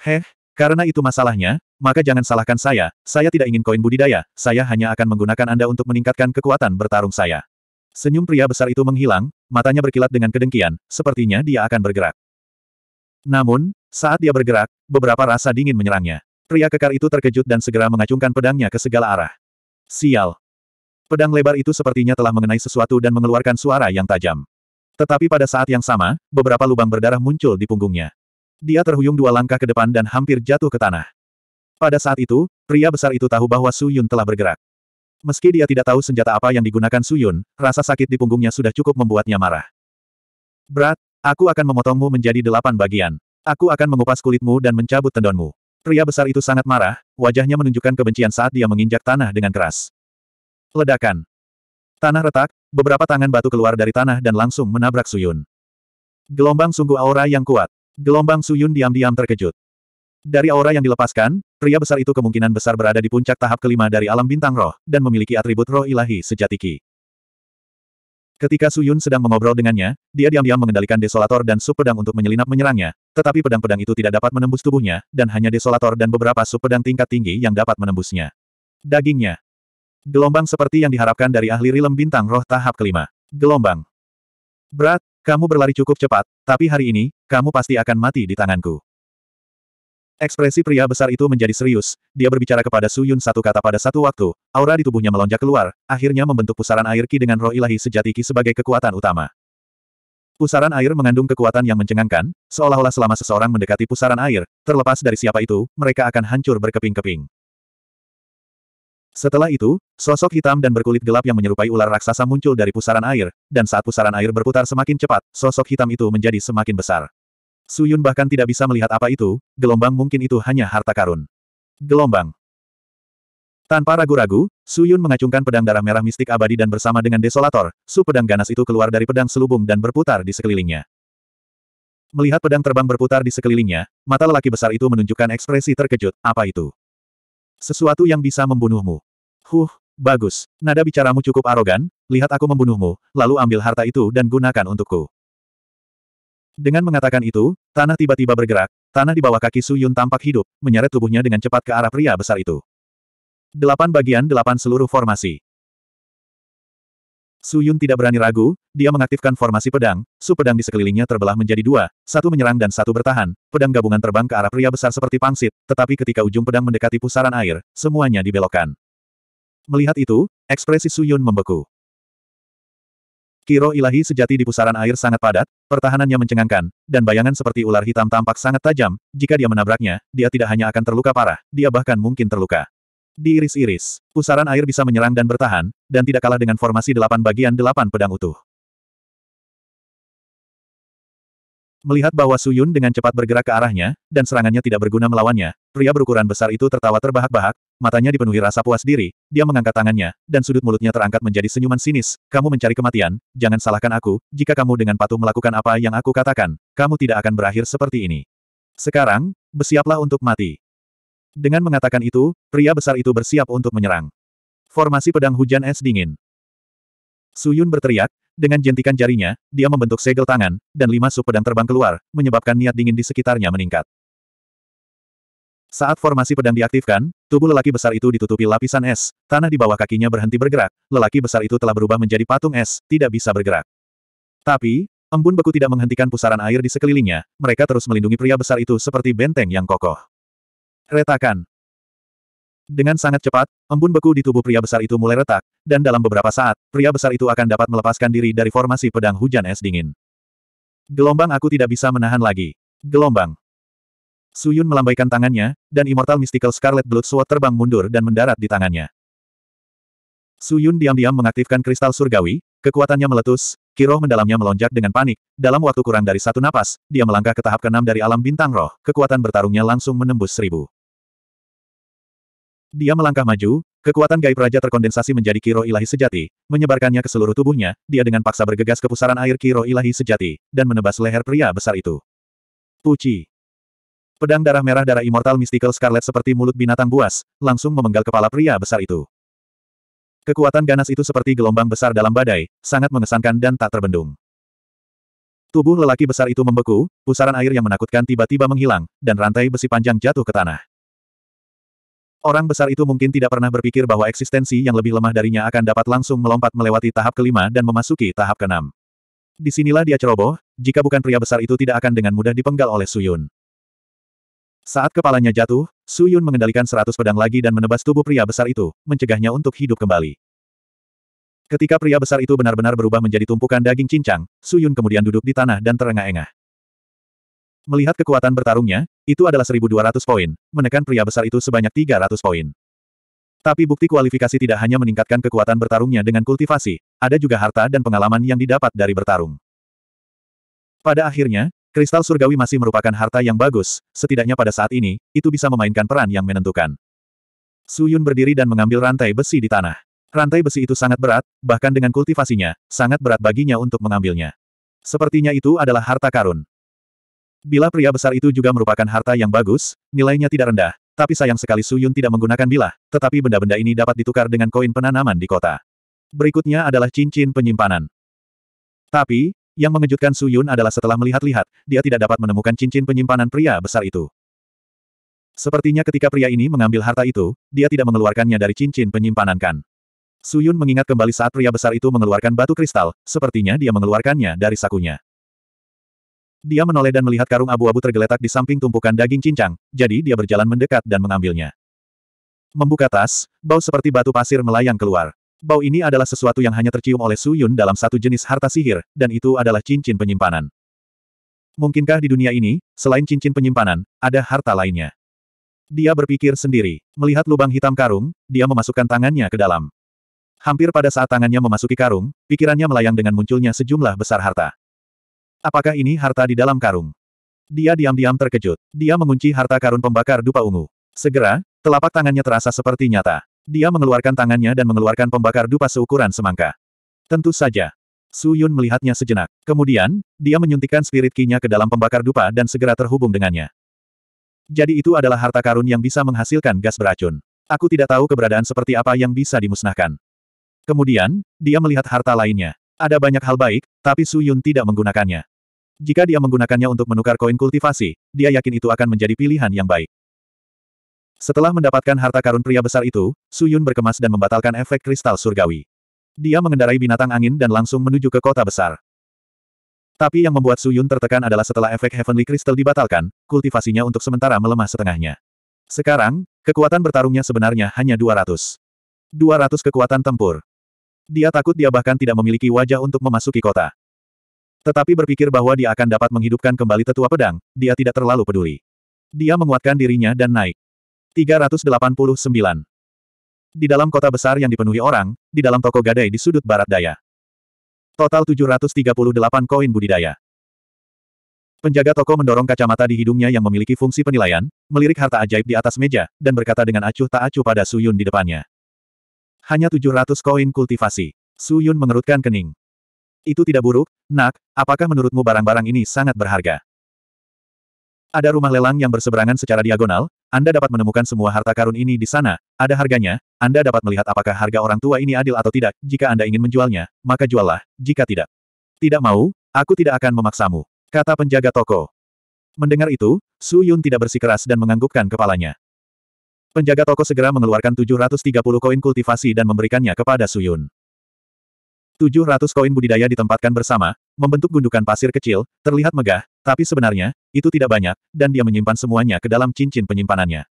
Heh, karena itu masalahnya, maka jangan salahkan saya, saya tidak ingin koin budidaya, saya hanya akan menggunakan Anda untuk meningkatkan kekuatan bertarung saya. Senyum pria besar itu menghilang, matanya berkilat dengan kedengkian, sepertinya dia akan bergerak. Namun, saat dia bergerak, beberapa rasa dingin menyerangnya. Pria kekar itu terkejut dan segera mengacungkan pedangnya ke segala arah. Sial. Pedang lebar itu sepertinya telah mengenai sesuatu dan mengeluarkan suara yang tajam. Tetapi pada saat yang sama, beberapa lubang berdarah muncul di punggungnya. Dia terhuyung dua langkah ke depan dan hampir jatuh ke tanah. Pada saat itu, pria besar itu tahu bahwa Su Yun telah bergerak. Meski dia tidak tahu senjata apa yang digunakan Su Yun, rasa sakit di punggungnya sudah cukup membuatnya marah. Berat, aku akan memotongmu menjadi delapan bagian. Aku akan mengupas kulitmu dan mencabut tendonmu. Pria besar itu sangat marah, wajahnya menunjukkan kebencian saat dia menginjak tanah dengan keras. Ledakan. Tanah retak, beberapa tangan batu keluar dari tanah dan langsung menabrak Suyun. Gelombang sungguh aura yang kuat. Gelombang Suyun diam-diam terkejut. Dari aura yang dilepaskan, pria besar itu kemungkinan besar berada di puncak tahap kelima dari alam bintang roh, dan memiliki atribut roh ilahi sejati Ki. Ketika Suyun sedang mengobrol dengannya, dia diam-diam mengendalikan desolator dan sub pedang untuk menyelinap menyerangnya, tetapi pedang-pedang itu tidak dapat menembus tubuhnya, dan hanya desolator dan beberapa sub pedang tingkat tinggi yang dapat menembusnya. Dagingnya Gelombang seperti yang diharapkan dari ahli rilem bintang roh tahap kelima. Gelombang. Berat, kamu berlari cukup cepat, tapi hari ini, kamu pasti akan mati di tanganku. Ekspresi pria besar itu menjadi serius, dia berbicara kepada Su Yun satu kata pada satu waktu, aura di tubuhnya melonjak keluar, akhirnya membentuk pusaran air Ki dengan roh ilahi sejati Ki sebagai kekuatan utama. Pusaran air mengandung kekuatan yang mencengangkan, seolah-olah selama seseorang mendekati pusaran air, terlepas dari siapa itu, mereka akan hancur berkeping-keping. Setelah itu, sosok hitam dan berkulit gelap yang menyerupai ular raksasa muncul dari pusaran air, dan saat pusaran air berputar semakin cepat, sosok hitam itu menjadi semakin besar. Suyun bahkan tidak bisa melihat apa itu, gelombang mungkin itu hanya harta karun. Gelombang. Tanpa ragu-ragu, Suyun mengacungkan pedang darah merah mistik abadi dan bersama dengan Desolator, su pedang ganas itu keluar dari pedang selubung dan berputar di sekelilingnya. Melihat pedang terbang berputar di sekelilingnya, mata lelaki besar itu menunjukkan ekspresi terkejut, apa itu? Sesuatu yang bisa membunuhmu. Huh, bagus. Nada bicaramu cukup arogan, lihat aku membunuhmu, lalu ambil harta itu dan gunakan untukku. Dengan mengatakan itu, tanah tiba-tiba bergerak, tanah di bawah kaki Su Yun tampak hidup, menyeret tubuhnya dengan cepat ke arah pria besar itu. Delapan bagian delapan seluruh formasi. Su Yun tidak berani ragu, dia mengaktifkan formasi pedang, su pedang di sekelilingnya terbelah menjadi dua, satu menyerang dan satu bertahan, pedang gabungan terbang ke arah pria besar seperti pangsit, tetapi ketika ujung pedang mendekati pusaran air, semuanya dibelokkan. Melihat itu, ekspresi Su Yun membeku. Kiro ilahi sejati di pusaran air sangat padat, pertahanannya mencengangkan, dan bayangan seperti ular hitam tampak sangat tajam, jika dia menabraknya, dia tidak hanya akan terluka parah, dia bahkan mungkin terluka diiris-iris. Pusaran air bisa menyerang dan bertahan, dan tidak kalah dengan formasi delapan bagian delapan pedang utuh. Melihat bahwa Suyun dengan cepat bergerak ke arahnya, dan serangannya tidak berguna melawannya, pria berukuran besar itu tertawa terbahak-bahak, matanya dipenuhi rasa puas diri, dia mengangkat tangannya, dan sudut mulutnya terangkat menjadi senyuman sinis, kamu mencari kematian, jangan salahkan aku, jika kamu dengan patuh melakukan apa yang aku katakan, kamu tidak akan berakhir seperti ini. Sekarang, bersiaplah untuk mati. Dengan mengatakan itu, pria besar itu bersiap untuk menyerang. Formasi pedang hujan es dingin. Suyun berteriak, dengan jentikan jarinya, dia membentuk segel tangan, dan lima sub pedang terbang keluar, menyebabkan niat dingin di sekitarnya meningkat. Saat formasi pedang diaktifkan, tubuh lelaki besar itu ditutupi lapisan es, tanah di bawah kakinya berhenti bergerak, lelaki besar itu telah berubah menjadi patung es, tidak bisa bergerak. Tapi, embun beku tidak menghentikan pusaran air di sekelilingnya, mereka terus melindungi pria besar itu seperti benteng yang kokoh. Retakan. Dengan sangat cepat, embun beku di tubuh pria besar itu mulai retak, dan dalam beberapa saat, pria besar itu akan dapat melepaskan diri dari formasi pedang hujan es dingin. Gelombang aku tidak bisa menahan lagi. Gelombang. Suyun melambaikan tangannya, dan Immortal Mystical Scarlet Blood Sword terbang mundur dan mendarat di tangannya. Suyun diam-diam mengaktifkan kristal surgawi, kekuatannya meletus, kiroh mendalamnya melonjak dengan panik, dalam waktu kurang dari satu napas, dia melangkah ke tahap keenam dari alam bintang roh, kekuatan bertarungnya langsung menembus seribu. Dia melangkah maju, kekuatan gaib raja terkondensasi menjadi kiro ilahi sejati, menyebarkannya ke seluruh tubuhnya, dia dengan paksa bergegas ke pusaran air kiro ilahi sejati, dan menebas leher pria besar itu. Puci. Pedang darah merah darah Immortal Mystical Scarlet seperti mulut binatang buas, langsung memenggal kepala pria besar itu. Kekuatan ganas itu seperti gelombang besar dalam badai, sangat mengesankan dan tak terbendung. Tubuh lelaki besar itu membeku, pusaran air yang menakutkan tiba-tiba menghilang, dan rantai besi panjang jatuh ke tanah. Orang besar itu mungkin tidak pernah berpikir bahwa eksistensi yang lebih lemah darinya akan dapat langsung melompat melewati tahap kelima dan memasuki tahap keenam. Disinilah dia ceroboh, jika bukan pria besar itu tidak akan dengan mudah dipenggal oleh Suyun. Saat kepalanya jatuh, Suyun mengendalikan seratus pedang lagi dan menebas tubuh pria besar itu, mencegahnya untuk hidup kembali. Ketika pria besar itu benar-benar berubah menjadi tumpukan daging cincang, Suyun kemudian duduk di tanah dan terengah-engah. Melihat kekuatan bertarungnya, itu adalah 1200 poin, menekan pria besar itu sebanyak 300 poin. Tapi bukti kualifikasi tidak hanya meningkatkan kekuatan bertarungnya dengan kultivasi, ada juga harta dan pengalaman yang didapat dari bertarung. Pada akhirnya, kristal surgawi masih merupakan harta yang bagus, setidaknya pada saat ini, itu bisa memainkan peran yang menentukan. Su Yun berdiri dan mengambil rantai besi di tanah. Rantai besi itu sangat berat, bahkan dengan kultivasinya, sangat berat baginya untuk mengambilnya. Sepertinya itu adalah harta karun. Bila pria besar itu juga merupakan harta yang bagus, nilainya tidak rendah, tapi sayang sekali Suyun tidak menggunakan bilah, tetapi benda-benda ini dapat ditukar dengan koin penanaman di kota. Berikutnya adalah cincin penyimpanan. Tapi, yang mengejutkan Suyun adalah setelah melihat-lihat, dia tidak dapat menemukan cincin penyimpanan pria besar itu. Sepertinya ketika pria ini mengambil harta itu, dia tidak mengeluarkannya dari cincin penyimpanan kan. Suyun mengingat kembali saat pria besar itu mengeluarkan batu kristal, sepertinya dia mengeluarkannya dari sakunya. Dia menoleh dan melihat karung abu-abu tergeletak di samping tumpukan daging cincang, jadi dia berjalan mendekat dan mengambilnya. Membuka tas, bau seperti batu pasir melayang keluar. Bau ini adalah sesuatu yang hanya tercium oleh Su Yun dalam satu jenis harta sihir, dan itu adalah cincin penyimpanan. Mungkinkah di dunia ini, selain cincin penyimpanan, ada harta lainnya? Dia berpikir sendiri. Melihat lubang hitam karung, dia memasukkan tangannya ke dalam. Hampir pada saat tangannya memasuki karung, pikirannya melayang dengan munculnya sejumlah besar harta. Apakah ini harta di dalam karung? Dia diam-diam terkejut. Dia mengunci harta karun pembakar dupa ungu. Segera, telapak tangannya terasa seperti nyata. Dia mengeluarkan tangannya dan mengeluarkan pembakar dupa seukuran semangka. Tentu saja. Su Yun melihatnya sejenak. Kemudian, dia menyuntikkan spirit kinya ke dalam pembakar dupa dan segera terhubung dengannya. Jadi itu adalah harta karun yang bisa menghasilkan gas beracun. Aku tidak tahu keberadaan seperti apa yang bisa dimusnahkan. Kemudian, dia melihat harta lainnya. Ada banyak hal baik, tapi Su Yun tidak menggunakannya. Jika dia menggunakannya untuk menukar koin kultivasi, dia yakin itu akan menjadi pilihan yang baik. Setelah mendapatkan harta karun pria besar itu, Su Yun berkemas dan membatalkan efek kristal surgawi. Dia mengendarai binatang angin dan langsung menuju ke kota besar. Tapi yang membuat Su Yun tertekan adalah setelah efek Heavenly Crystal dibatalkan, kultivasinya untuk sementara melemah setengahnya. Sekarang, kekuatan bertarungnya sebenarnya hanya 200. 200 kekuatan tempur. Dia takut dia bahkan tidak memiliki wajah untuk memasuki kota. Tetapi berpikir bahwa dia akan dapat menghidupkan kembali tetua pedang, dia tidak terlalu peduli. Dia menguatkan dirinya dan naik. 389. Di dalam kota besar yang dipenuhi orang, di dalam toko gadai di sudut barat daya. Total 738 koin budidaya. Penjaga toko mendorong kacamata di hidungnya yang memiliki fungsi penilaian, melirik harta ajaib di atas meja, dan berkata dengan acuh tak acuh pada Suyun di depannya. Hanya 700 koin kultivasi. Suyun mengerutkan kening. Itu tidak buruk, nak, apakah menurutmu barang-barang ini sangat berharga? Ada rumah lelang yang berseberangan secara diagonal, Anda dapat menemukan semua harta karun ini di sana, ada harganya, Anda dapat melihat apakah harga orang tua ini adil atau tidak, jika Anda ingin menjualnya, maka juallah, jika tidak. Tidak mau, aku tidak akan memaksamu, kata penjaga toko. Mendengar itu, Su Yun tidak bersikeras dan menganggukkan kepalanya. Penjaga toko segera mengeluarkan 730 koin kultivasi dan memberikannya kepada Su Yun. 700 koin budidaya ditempatkan bersama, membentuk gundukan pasir kecil, terlihat megah, tapi sebenarnya, itu tidak banyak, dan dia menyimpan semuanya ke dalam cincin penyimpanannya.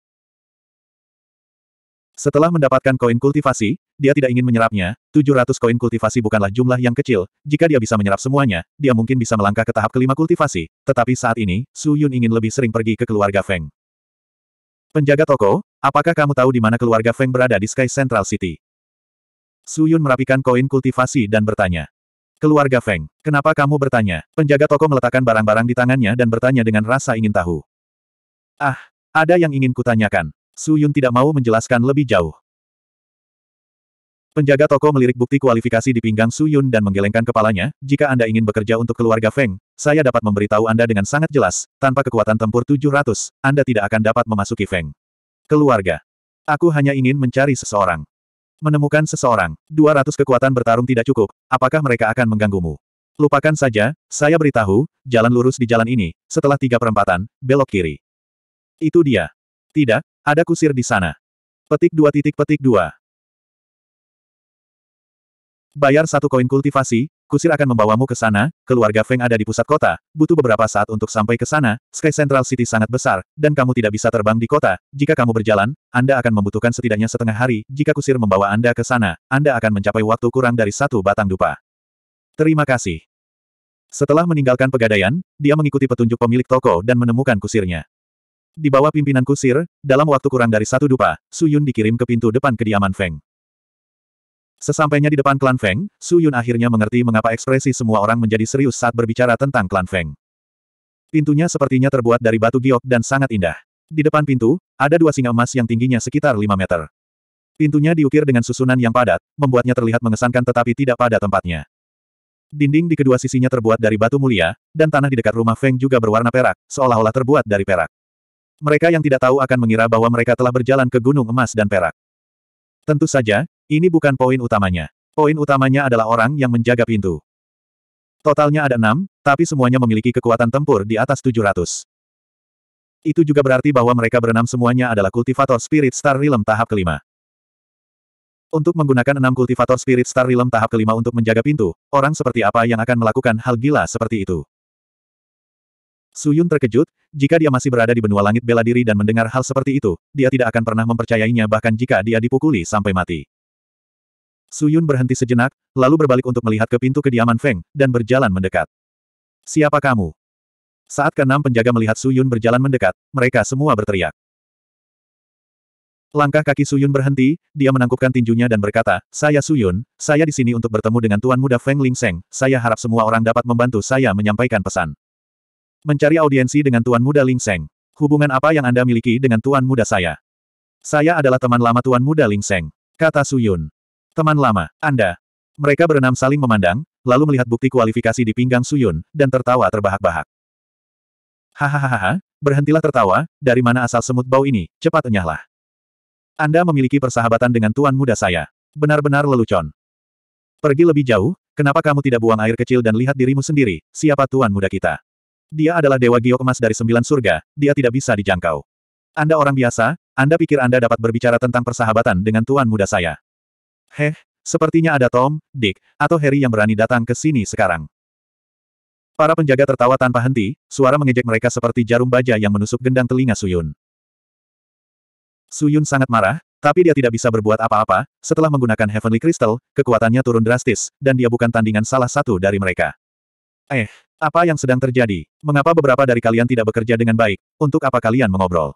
Setelah mendapatkan koin kultivasi, dia tidak ingin menyerapnya, 700 koin kultivasi bukanlah jumlah yang kecil, jika dia bisa menyerap semuanya, dia mungkin bisa melangkah ke tahap kelima kultivasi, tetapi saat ini, Su Yun ingin lebih sering pergi ke keluarga Feng. Penjaga toko, apakah kamu tahu di mana keluarga Feng berada di Sky Central City? Su Yun merapikan koin kultivasi dan bertanya. Keluarga Feng, kenapa kamu bertanya? Penjaga toko meletakkan barang-barang di tangannya dan bertanya dengan rasa ingin tahu. Ah, ada yang ingin kutanyakan. Su Yun tidak mau menjelaskan lebih jauh. Penjaga toko melirik bukti kualifikasi di pinggang Su Yun dan menggelengkan kepalanya, jika Anda ingin bekerja untuk keluarga Feng, saya dapat memberitahu Anda dengan sangat jelas, tanpa kekuatan tempur 700, Anda tidak akan dapat memasuki Feng. Keluarga. Aku hanya ingin mencari seseorang. Menemukan seseorang, 200 kekuatan bertarung tidak cukup, apakah mereka akan mengganggumu? Lupakan saja, saya beritahu, jalan lurus di jalan ini, setelah tiga perempatan, belok kiri. Itu dia. Tidak, ada kusir di sana. Petik dua titik petik dua. Bayar satu koin kultivasi, Kusir akan membawamu ke sana, keluarga Feng ada di pusat kota, butuh beberapa saat untuk sampai ke sana, Sky Central City sangat besar, dan kamu tidak bisa terbang di kota. Jika kamu berjalan, Anda akan membutuhkan setidaknya setengah hari, jika kusir membawa Anda ke sana, Anda akan mencapai waktu kurang dari satu batang dupa. Terima kasih. Setelah meninggalkan pegadaian, dia mengikuti petunjuk pemilik toko dan menemukan kusirnya. Di bawah pimpinan kusir, dalam waktu kurang dari satu dupa, Suyun dikirim ke pintu depan kediaman Feng. Sesampainya di depan klan Feng, Su Yun akhirnya mengerti mengapa ekspresi semua orang menjadi serius saat berbicara tentang klan Feng. Pintunya sepertinya terbuat dari batu giok dan sangat indah. Di depan pintu, ada dua singa emas yang tingginya sekitar 5 meter. Pintunya diukir dengan susunan yang padat, membuatnya terlihat mengesankan tetapi tidak pada tempatnya. Dinding di kedua sisinya terbuat dari batu mulia, dan tanah di dekat rumah Feng juga berwarna perak, seolah-olah terbuat dari perak. Mereka yang tidak tahu akan mengira bahwa mereka telah berjalan ke Gunung Emas dan Perak. Tentu saja, ini bukan poin utamanya. Poin utamanya adalah orang yang menjaga pintu. Totalnya ada enam, tapi semuanya memiliki kekuatan tempur di atas 700. Itu juga berarti bahwa mereka berenam semuanya adalah kultivator Spirit Star Realm tahap kelima. Untuk menggunakan enam kultivator Spirit Star Realm tahap kelima untuk menjaga pintu, orang seperti apa yang akan melakukan hal gila seperti itu? Suyun terkejut, jika dia masih berada di benua langit bela diri dan mendengar hal seperti itu, dia tidak akan pernah mempercayainya bahkan jika dia dipukuli sampai mati. Suyun berhenti sejenak, lalu berbalik untuk melihat ke pintu kediaman Feng, dan berjalan mendekat. Siapa kamu? Saat keenam penjaga melihat Suyun berjalan mendekat, mereka semua berteriak. Langkah kaki Suyun berhenti, dia menangkupkan tinjunya dan berkata, Saya Suyun, saya di sini untuk bertemu dengan Tuan Muda Feng Ling Seng, saya harap semua orang dapat membantu saya menyampaikan pesan. Mencari audiensi dengan Tuan Muda Ling Seng. Hubungan apa yang Anda miliki dengan Tuan Muda saya? Saya adalah teman lama Tuan Muda Ling Seng, kata Suyun. Teman lama, Anda. Mereka berenam saling memandang, lalu melihat bukti kualifikasi di pinggang Suyun, dan tertawa terbahak-bahak. Hahaha, berhentilah tertawa, dari mana asal semut bau ini, cepat enyahlah. Anda memiliki persahabatan dengan tuan muda saya. Benar-benar lelucon. Pergi lebih jauh, kenapa kamu tidak buang air kecil dan lihat dirimu sendiri, siapa tuan muda kita? Dia adalah dewa giok emas dari sembilan surga, dia tidak bisa dijangkau. Anda orang biasa, Anda pikir Anda dapat berbicara tentang persahabatan dengan tuan muda saya. Heh, sepertinya ada Tom, Dick, atau Harry yang berani datang ke sini sekarang. Para penjaga tertawa tanpa henti, suara mengejek mereka seperti jarum baja yang menusuk gendang telinga Suyun. Suyun sangat marah, tapi dia tidak bisa berbuat apa-apa, setelah menggunakan Heavenly Crystal, kekuatannya turun drastis, dan dia bukan tandingan salah satu dari mereka. Eh, apa yang sedang terjadi? Mengapa beberapa dari kalian tidak bekerja dengan baik? Untuk apa kalian mengobrol?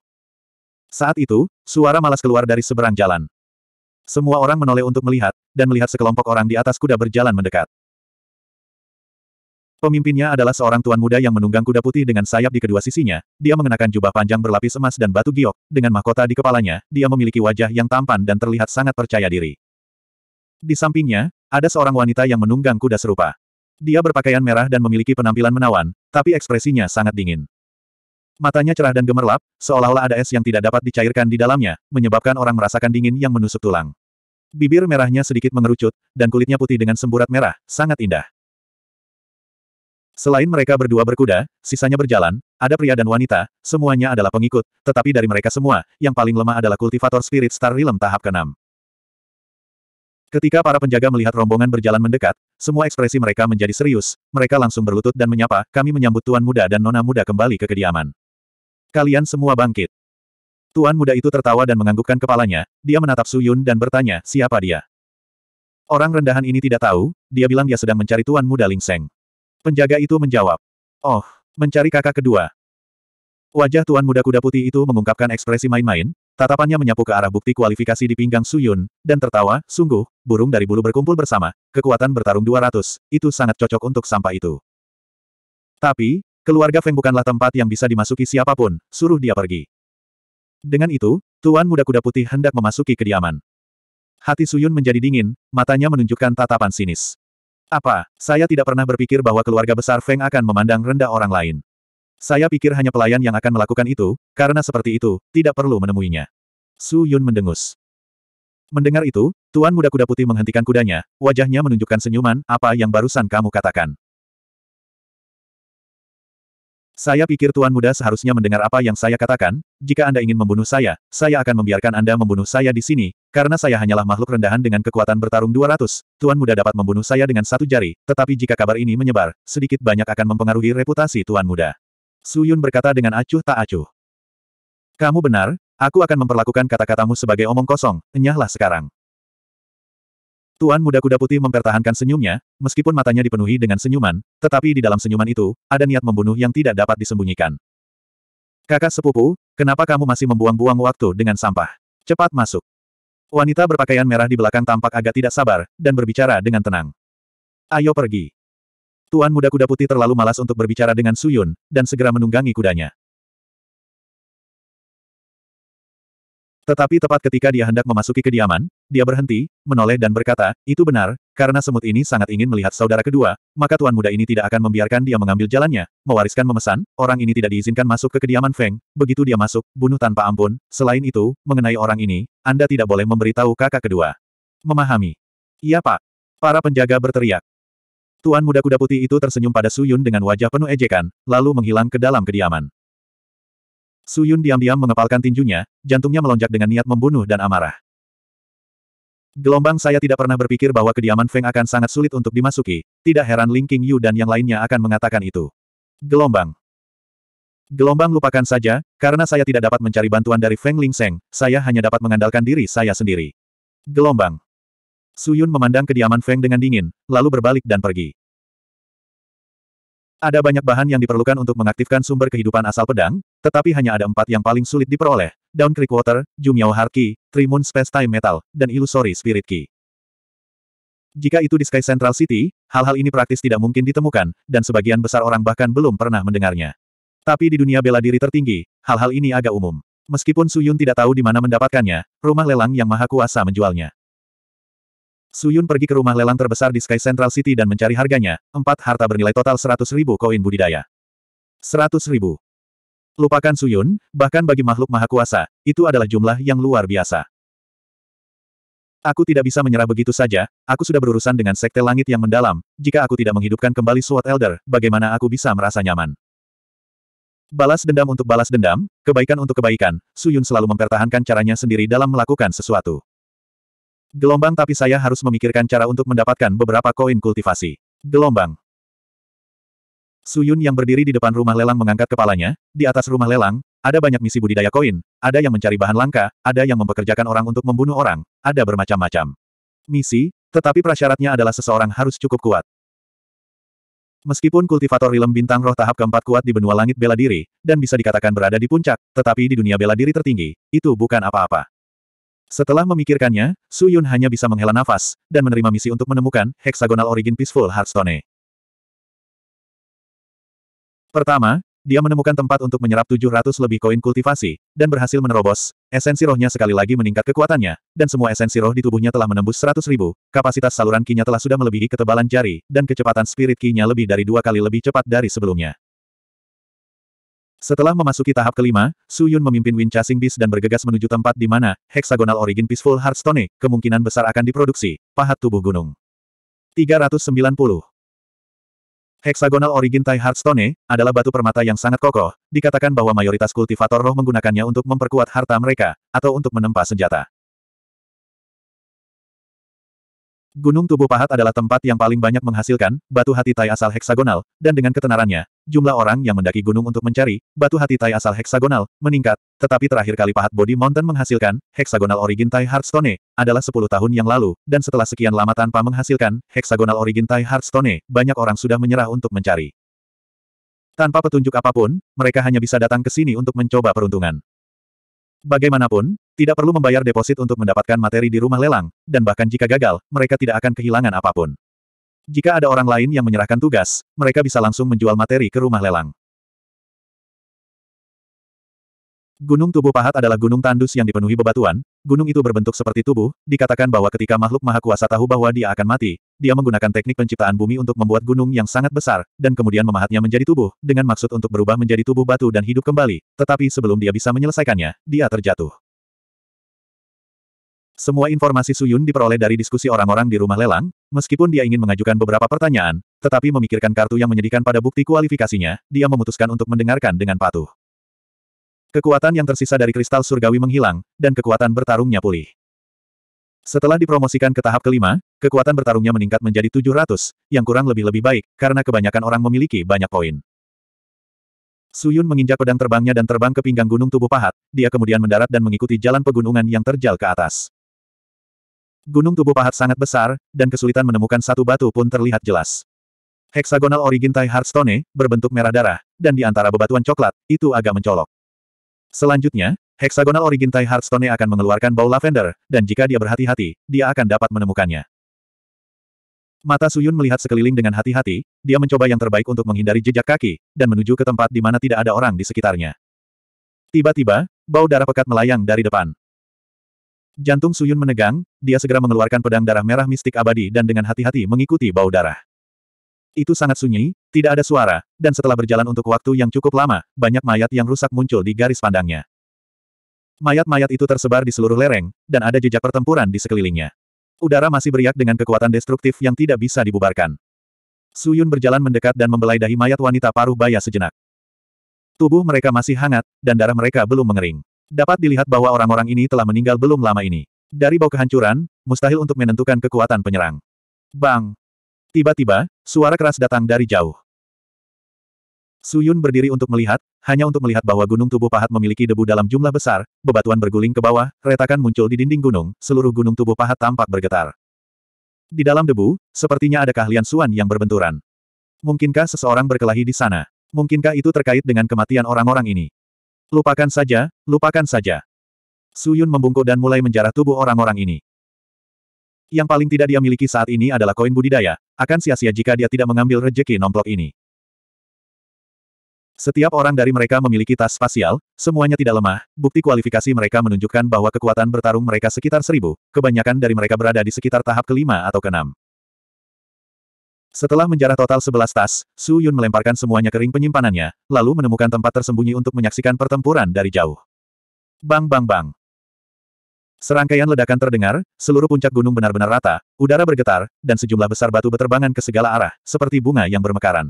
Saat itu, suara malas keluar dari seberang jalan. Semua orang menoleh untuk melihat, dan melihat sekelompok orang di atas kuda berjalan mendekat. Pemimpinnya adalah seorang tuan muda yang menunggang kuda putih dengan sayap di kedua sisinya, dia mengenakan jubah panjang berlapis emas dan batu giok, dengan mahkota di kepalanya, dia memiliki wajah yang tampan dan terlihat sangat percaya diri. Di sampingnya, ada seorang wanita yang menunggang kuda serupa. Dia berpakaian merah dan memiliki penampilan menawan, tapi ekspresinya sangat dingin. Matanya cerah dan gemerlap, seolah-olah ada es yang tidak dapat dicairkan di dalamnya, menyebabkan orang merasakan dingin yang menusuk tulang. Bibir merahnya sedikit mengerucut, dan kulitnya putih dengan semburat merah, sangat indah. Selain mereka berdua berkuda, sisanya berjalan, ada pria dan wanita, semuanya adalah pengikut, tetapi dari mereka semua, yang paling lemah adalah kultivator Spirit Star Realm tahap ke-6. Ketika para penjaga melihat rombongan berjalan mendekat, semua ekspresi mereka menjadi serius, mereka langsung berlutut dan menyapa, kami menyambut tuan muda dan nona muda kembali ke kediaman. Kalian semua bangkit. Tuan muda itu tertawa dan menganggukkan kepalanya, dia menatap Suyun dan bertanya, siapa dia? Orang rendahan ini tidak tahu, dia bilang dia sedang mencari Tuan muda Ling Lingseng. Penjaga itu menjawab, oh, mencari kakak kedua. Wajah Tuan muda kuda putih itu mengungkapkan ekspresi main-main, tatapannya menyapu ke arah bukti kualifikasi di pinggang Suyun, dan tertawa, sungguh, burung dari bulu berkumpul bersama, kekuatan bertarung 200, itu sangat cocok untuk sampah itu. Tapi, Keluarga Feng bukanlah tempat yang bisa dimasuki siapapun, suruh dia pergi. Dengan itu, Tuan Muda Kuda Putih hendak memasuki kediaman. Hati Suyun menjadi dingin, matanya menunjukkan tatapan sinis. Apa, saya tidak pernah berpikir bahwa keluarga besar Feng akan memandang rendah orang lain. Saya pikir hanya pelayan yang akan melakukan itu, karena seperti itu, tidak perlu menemuinya. Su Yun mendengus. Mendengar itu, Tuan Muda Kuda Putih menghentikan kudanya, wajahnya menunjukkan senyuman, apa yang barusan kamu katakan. Saya pikir Tuan Muda seharusnya mendengar apa yang saya katakan, jika Anda ingin membunuh saya, saya akan membiarkan Anda membunuh saya di sini, karena saya hanyalah makhluk rendahan dengan kekuatan bertarung 200, Tuan Muda dapat membunuh saya dengan satu jari, tetapi jika kabar ini menyebar, sedikit banyak akan mempengaruhi reputasi Tuan Muda. Su Yun berkata dengan acuh tak acuh. Kamu benar, aku akan memperlakukan kata-katamu sebagai omong kosong, enyahlah sekarang. Tuan muda kuda putih mempertahankan senyumnya, meskipun matanya dipenuhi dengan senyuman, tetapi di dalam senyuman itu, ada niat membunuh yang tidak dapat disembunyikan. Kakak sepupu, kenapa kamu masih membuang-buang waktu dengan sampah? Cepat masuk. Wanita berpakaian merah di belakang tampak agak tidak sabar, dan berbicara dengan tenang. Ayo pergi. Tuan muda kuda putih terlalu malas untuk berbicara dengan Suyun, dan segera menunggangi kudanya. Tetapi tepat ketika dia hendak memasuki kediaman, dia berhenti, menoleh dan berkata, itu benar, karena semut ini sangat ingin melihat saudara kedua, maka tuan muda ini tidak akan membiarkan dia mengambil jalannya, mewariskan memesan, orang ini tidak diizinkan masuk ke kediaman Feng, begitu dia masuk, bunuh tanpa ampun, selain itu, mengenai orang ini, Anda tidak boleh memberitahu kakak kedua. Memahami. Iya pak. Para penjaga berteriak. Tuan muda kuda putih itu tersenyum pada Suyun dengan wajah penuh ejekan, lalu menghilang ke dalam kediaman. Su Yun diam-diam mengepalkan tinjunya, jantungnya melonjak dengan niat membunuh dan amarah. Gelombang saya tidak pernah berpikir bahwa kediaman Feng akan sangat sulit untuk dimasuki, tidak heran Ling King Yu dan yang lainnya akan mengatakan itu. Gelombang. Gelombang lupakan saja, karena saya tidak dapat mencari bantuan dari Feng Ling Seng, saya hanya dapat mengandalkan diri saya sendiri. Gelombang. Su Yun memandang kediaman Feng dengan dingin, lalu berbalik dan pergi. Ada banyak bahan yang diperlukan untuk mengaktifkan sumber kehidupan asal pedang, tetapi hanya ada empat yang paling sulit diperoleh, Down Creek Water, Jumiao Harki, Trimun Space Time Metal, dan Illusory Spirit Key. Jika itu di Sky Central City, hal-hal ini praktis tidak mungkin ditemukan, dan sebagian besar orang bahkan belum pernah mendengarnya. Tapi di dunia bela diri tertinggi, hal-hal ini agak umum. Meskipun Suyun tidak tahu di mana mendapatkannya, rumah lelang yang maha kuasa menjualnya. Suyun pergi ke rumah lelang terbesar di Sky Central City dan mencari harganya, empat harta bernilai total 100 ribu koin budidaya. 100 ribu. Lupakan Suyun, bahkan bagi makhluk maha kuasa, itu adalah jumlah yang luar biasa. Aku tidak bisa menyerah begitu saja, aku sudah berurusan dengan sekte langit yang mendalam, jika aku tidak menghidupkan kembali Sword Elder, bagaimana aku bisa merasa nyaman? Balas dendam untuk balas dendam, kebaikan untuk kebaikan, Suyun selalu mempertahankan caranya sendiri dalam melakukan sesuatu. Gelombang tapi saya harus memikirkan cara untuk mendapatkan beberapa koin kultivasi. Gelombang. Suyun yang berdiri di depan rumah lelang mengangkat kepalanya, di atas rumah lelang, ada banyak misi budidaya koin, ada yang mencari bahan langka, ada yang mempekerjakan orang untuk membunuh orang, ada bermacam-macam. Misi, tetapi prasyaratnya adalah seseorang harus cukup kuat. Meskipun kultivator rilem bintang roh tahap keempat kuat di benua langit bela diri, dan bisa dikatakan berada di puncak, tetapi di dunia bela diri tertinggi, itu bukan apa-apa. Setelah memikirkannya, Su Yun hanya bisa menghela nafas, dan menerima misi untuk menemukan Hexagonal Origin Peaceful Hearthstone. Pertama, dia menemukan tempat untuk menyerap 700 lebih koin kultivasi, dan berhasil menerobos, esensi rohnya sekali lagi meningkat kekuatannya, dan semua esensi roh di tubuhnya telah menembus 100 ribu, kapasitas saluran kinya telah sudah melebihi ketebalan jari, dan kecepatan spirit kinya lebih dari dua kali lebih cepat dari sebelumnya. Setelah memasuki tahap kelima, Su Yun memimpin Win Chasing Beast dan bergegas menuju tempat di mana hexagonal origin Peaceful Hearthstone, kemungkinan besar akan diproduksi, pahat tubuh gunung. 390. Hexagonal origin Thai Hearthstone, adalah batu permata yang sangat kokoh, dikatakan bahwa mayoritas kultivator roh menggunakannya untuk memperkuat harta mereka, atau untuk menempa senjata. Gunung Tubuh Pahat adalah tempat yang paling banyak menghasilkan batu hati tai asal heksagonal, dan dengan ketenarannya, jumlah orang yang mendaki gunung untuk mencari batu hati tai asal heksagonal meningkat, tetapi terakhir kali Pahat Body Mountain menghasilkan heksagonal origin tai Hearthstone adalah 10 tahun yang lalu, dan setelah sekian lama tanpa menghasilkan heksagonal origin tai Hearthstone, banyak orang sudah menyerah untuk mencari. Tanpa petunjuk apapun, mereka hanya bisa datang ke sini untuk mencoba peruntungan. Bagaimanapun, tidak perlu membayar deposit untuk mendapatkan materi di rumah lelang, dan bahkan jika gagal, mereka tidak akan kehilangan apapun. Jika ada orang lain yang menyerahkan tugas, mereka bisa langsung menjual materi ke rumah lelang. Gunung tubuh pahat adalah gunung tandus yang dipenuhi bebatuan, gunung itu berbentuk seperti tubuh, dikatakan bahwa ketika makhluk maha kuasa tahu bahwa dia akan mati, dia menggunakan teknik penciptaan bumi untuk membuat gunung yang sangat besar, dan kemudian memahatnya menjadi tubuh, dengan maksud untuk berubah menjadi tubuh batu dan hidup kembali, tetapi sebelum dia bisa menyelesaikannya, dia terjatuh. Semua informasi Suyun diperoleh dari diskusi orang-orang di rumah lelang, meskipun dia ingin mengajukan beberapa pertanyaan, tetapi memikirkan kartu yang menyedihkan pada bukti kualifikasinya, dia memutuskan untuk mendengarkan dengan patuh. Kekuatan yang tersisa dari kristal surgawi menghilang, dan kekuatan bertarungnya pulih. Setelah dipromosikan ke tahap kelima, kekuatan bertarungnya meningkat menjadi 700, yang kurang lebih-lebih baik, karena kebanyakan orang memiliki banyak poin. Suyun menginjak pedang terbangnya dan terbang ke pinggang gunung tubuh pahat, dia kemudian mendarat dan mengikuti jalan pegunungan yang terjal ke atas. Gunung tubuh pahat sangat besar, dan kesulitan menemukan satu batu pun terlihat jelas. Heksagonal origin Thai Hearthstone, berbentuk merah darah, dan di antara bebatuan coklat, itu agak mencolok. Selanjutnya, Hexagonal Origin Tai Hearthstone akan mengeluarkan bau lavender, dan jika dia berhati-hati, dia akan dapat menemukannya. Mata Suyun melihat sekeliling dengan hati-hati, dia mencoba yang terbaik untuk menghindari jejak kaki, dan menuju ke tempat di mana tidak ada orang di sekitarnya. Tiba-tiba, bau darah pekat melayang dari depan. Jantung Suyun menegang, dia segera mengeluarkan pedang darah merah mistik abadi dan dengan hati-hati mengikuti bau darah. Itu sangat sunyi, tidak ada suara, dan setelah berjalan untuk waktu yang cukup lama, banyak mayat yang rusak muncul di garis pandangnya. Mayat-mayat itu tersebar di seluruh lereng, dan ada jejak pertempuran di sekelilingnya. Udara masih beriak dengan kekuatan destruktif yang tidak bisa dibubarkan. Suyun berjalan mendekat dan membelai dahi mayat wanita paruh baya sejenak. Tubuh mereka masih hangat, dan darah mereka belum mengering. Dapat dilihat bahwa orang-orang ini telah meninggal belum lama ini. Dari bau kehancuran, mustahil untuk menentukan kekuatan penyerang. Bang! Tiba-tiba, suara keras datang dari jauh. Suyun berdiri untuk melihat, hanya untuk melihat bahwa gunung tubuh pahat memiliki debu dalam jumlah besar, bebatuan berguling ke bawah, retakan muncul di dinding gunung, seluruh gunung tubuh pahat tampak bergetar. Di dalam debu, sepertinya ada keahlian Suan yang berbenturan. Mungkinkah seseorang berkelahi di sana? Mungkinkah itu terkait dengan kematian orang-orang ini? Lupakan saja, lupakan saja. Suyun membungkuk dan mulai menjarah tubuh orang-orang ini. Yang paling tidak dia miliki saat ini adalah koin budidaya, akan sia-sia jika dia tidak mengambil rejeki nomplok ini. Setiap orang dari mereka memiliki tas spasial, semuanya tidak lemah, bukti kualifikasi mereka menunjukkan bahwa kekuatan bertarung mereka sekitar seribu, kebanyakan dari mereka berada di sekitar tahap kelima atau keenam. Setelah menjarah total sebelas tas, Su Yun melemparkan semuanya kering penyimpanannya, lalu menemukan tempat tersembunyi untuk menyaksikan pertempuran dari jauh. Bang bang bang. Serangkaian ledakan terdengar, seluruh puncak gunung benar-benar rata, udara bergetar, dan sejumlah besar batu beterbangan ke segala arah, seperti bunga yang bermekaran.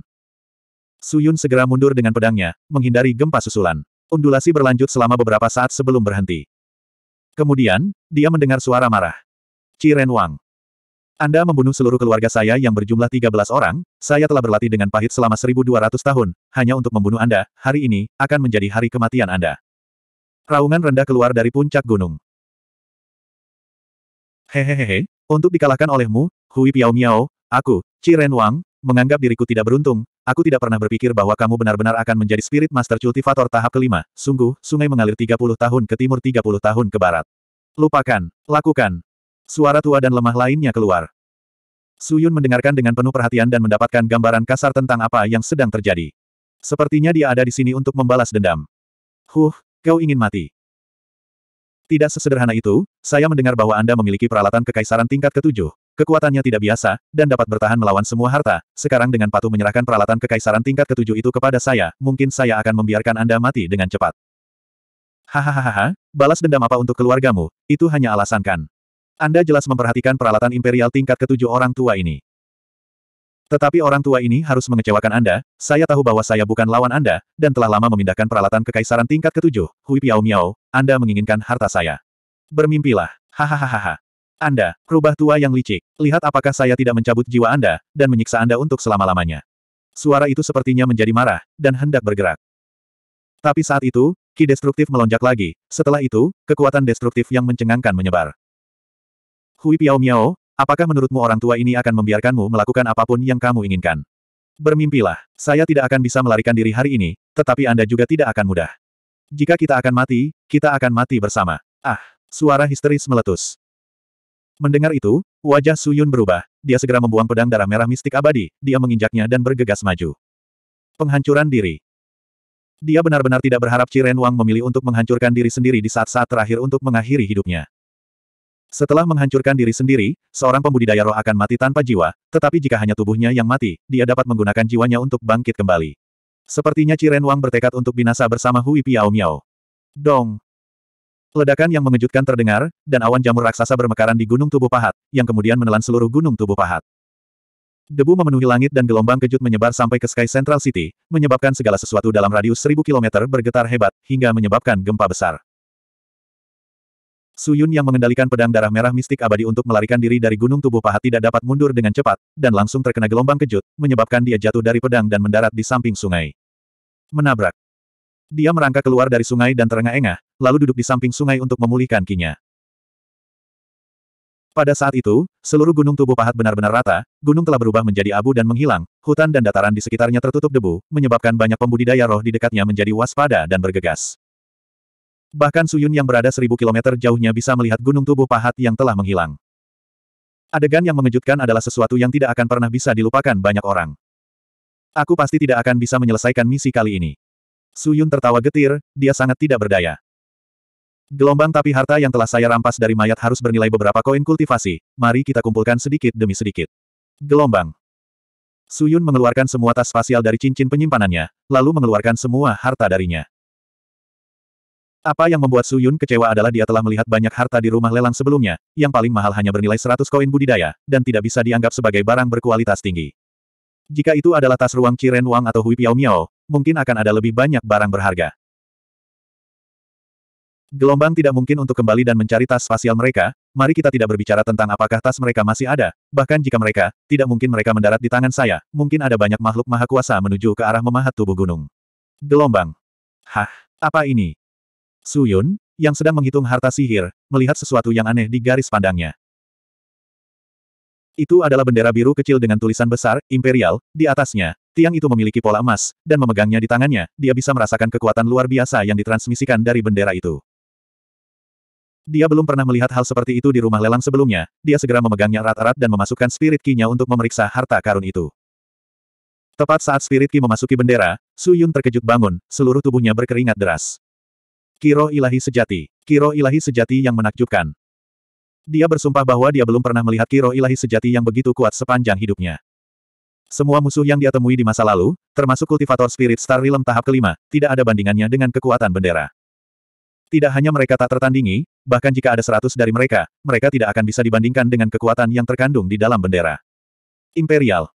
Suyun segera mundur dengan pedangnya, menghindari gempa susulan. Undulasi berlanjut selama beberapa saat sebelum berhenti. Kemudian, dia mendengar suara marah. Ciren Wang. Anda membunuh seluruh keluarga saya yang berjumlah 13 orang, saya telah berlatih dengan pahit selama 1200 tahun, hanya untuk membunuh Anda, hari ini, akan menjadi hari kematian Anda. Raungan rendah keluar dari puncak gunung. Hehehe, untuk dikalahkan olehmu, Hui Piao Miao, aku, Ciren Wang, menganggap diriku tidak beruntung, aku tidak pernah berpikir bahwa kamu benar-benar akan menjadi Spirit Master Cultivator tahap kelima. Sungguh, sungai mengalir 30 tahun ke timur 30 tahun ke barat. Lupakan, lakukan. Suara tua dan lemah lainnya keluar. Suyun mendengarkan dengan penuh perhatian dan mendapatkan gambaran kasar tentang apa yang sedang terjadi. Sepertinya dia ada di sini untuk membalas dendam. Huh, kau ingin mati. Tidak sesederhana itu, saya mendengar bahwa Anda memiliki peralatan kekaisaran tingkat ketujuh. Kekuatannya tidak biasa, dan dapat bertahan melawan semua harta. Sekarang dengan patuh menyerahkan peralatan kekaisaran tingkat ketujuh itu kepada saya, mungkin saya akan membiarkan Anda mati dengan cepat. Hahaha, balas dendam apa untuk keluargamu, itu hanya alasan kan. Anda jelas memperhatikan peralatan imperial tingkat ketujuh orang tua ini. Tetapi orang tua ini harus mengecewakan Anda, saya tahu bahwa saya bukan lawan Anda, dan telah lama memindahkan peralatan kekaisaran tingkat ketujuh, Hui Piao Miao, Anda menginginkan harta saya. Bermimpilah, hahaha. Anda, rubah tua yang licik, lihat apakah saya tidak mencabut jiwa Anda, dan menyiksa Anda untuk selama-lamanya. Suara itu sepertinya menjadi marah, dan hendak bergerak. Tapi saat itu, ki destruktif melonjak lagi, setelah itu, kekuatan destruktif yang mencengangkan menyebar. Hui Piao Miao, Apakah menurutmu orang tua ini akan membiarkanmu melakukan apapun yang kamu inginkan? Bermimpilah, saya tidak akan bisa melarikan diri hari ini, tetapi Anda juga tidak akan mudah. Jika kita akan mati, kita akan mati bersama. Ah, suara histeris meletus. Mendengar itu, wajah Suyun berubah, dia segera membuang pedang darah merah mistik abadi, dia menginjaknya dan bergegas maju. Penghancuran diri. Dia benar-benar tidak berharap Ciren Wang memilih untuk menghancurkan diri sendiri di saat-saat terakhir untuk mengakhiri hidupnya. Setelah menghancurkan diri sendiri, seorang pembudidaya roh akan mati tanpa jiwa, tetapi jika hanya tubuhnya yang mati, dia dapat menggunakan jiwanya untuk bangkit kembali. Sepertinya Ciren Wang bertekad untuk binasa bersama Hui Piao Miao. Dong! Ledakan yang mengejutkan terdengar, dan awan jamur raksasa bermekaran di gunung tubuh pahat, yang kemudian menelan seluruh gunung tubuh pahat. Debu memenuhi langit dan gelombang kejut menyebar sampai ke Sky Central City, menyebabkan segala sesuatu dalam radius seribu kilometer bergetar hebat, hingga menyebabkan gempa besar. Su Yun yang mengendalikan pedang darah merah mistik abadi untuk melarikan diri dari gunung tubuh pahat tidak dapat mundur dengan cepat, dan langsung terkena gelombang kejut, menyebabkan dia jatuh dari pedang dan mendarat di samping sungai. Menabrak. Dia merangkak keluar dari sungai dan terengah-engah, lalu duduk di samping sungai untuk memulihkan kinya. Pada saat itu, seluruh gunung tubuh pahat benar-benar rata, gunung telah berubah menjadi abu dan menghilang, hutan dan dataran di sekitarnya tertutup debu, menyebabkan banyak pembudidaya roh di dekatnya menjadi waspada dan bergegas. Bahkan Suyun yang berada seribu kilometer jauhnya bisa melihat gunung tubuh pahat yang telah menghilang. Adegan yang mengejutkan adalah sesuatu yang tidak akan pernah bisa dilupakan banyak orang. Aku pasti tidak akan bisa menyelesaikan misi kali ini. Suyun tertawa getir, dia sangat tidak berdaya. Gelombang tapi harta yang telah saya rampas dari mayat harus bernilai beberapa koin kultivasi, mari kita kumpulkan sedikit demi sedikit. Gelombang. Suyun mengeluarkan semua tas spasial dari cincin penyimpanannya, lalu mengeluarkan semua harta darinya. Apa yang membuat Su Yun kecewa adalah dia telah melihat banyak harta di rumah lelang sebelumnya, yang paling mahal hanya bernilai 100 koin budidaya, dan tidak bisa dianggap sebagai barang berkualitas tinggi. Jika itu adalah tas ruang Ciren Wang atau Hui Piao Miao, mungkin akan ada lebih banyak barang berharga. Gelombang tidak mungkin untuk kembali dan mencari tas spasial mereka, mari kita tidak berbicara tentang apakah tas mereka masih ada, bahkan jika mereka, tidak mungkin mereka mendarat di tangan saya, mungkin ada banyak makhluk maha kuasa menuju ke arah memahat tubuh gunung. Gelombang. Hah, apa ini? Su Yun, yang sedang menghitung harta sihir, melihat sesuatu yang aneh di garis pandangnya. Itu adalah bendera biru kecil dengan tulisan besar, imperial, di atasnya. Tiang itu memiliki pola emas, dan memegangnya di tangannya, dia bisa merasakan kekuatan luar biasa yang ditransmisikan dari bendera itu. Dia belum pernah melihat hal seperti itu di rumah lelang sebelumnya, dia segera memegangnya erat-erat dan memasukkan spirit key-nya untuk memeriksa harta karun itu. Tepat saat spirit key memasuki bendera, Su Yun terkejut bangun, seluruh tubuhnya berkeringat deras. Kiro ilahi sejati. Kiro ilahi sejati yang menakjubkan. Dia bersumpah bahwa dia belum pernah melihat Kiro ilahi sejati yang begitu kuat sepanjang hidupnya. Semua musuh yang dia temui di masa lalu, termasuk kultivator spirit star realm tahap kelima, tidak ada bandingannya dengan kekuatan bendera. Tidak hanya mereka tak tertandingi, bahkan jika ada seratus dari mereka, mereka tidak akan bisa dibandingkan dengan kekuatan yang terkandung di dalam bendera. Imperial.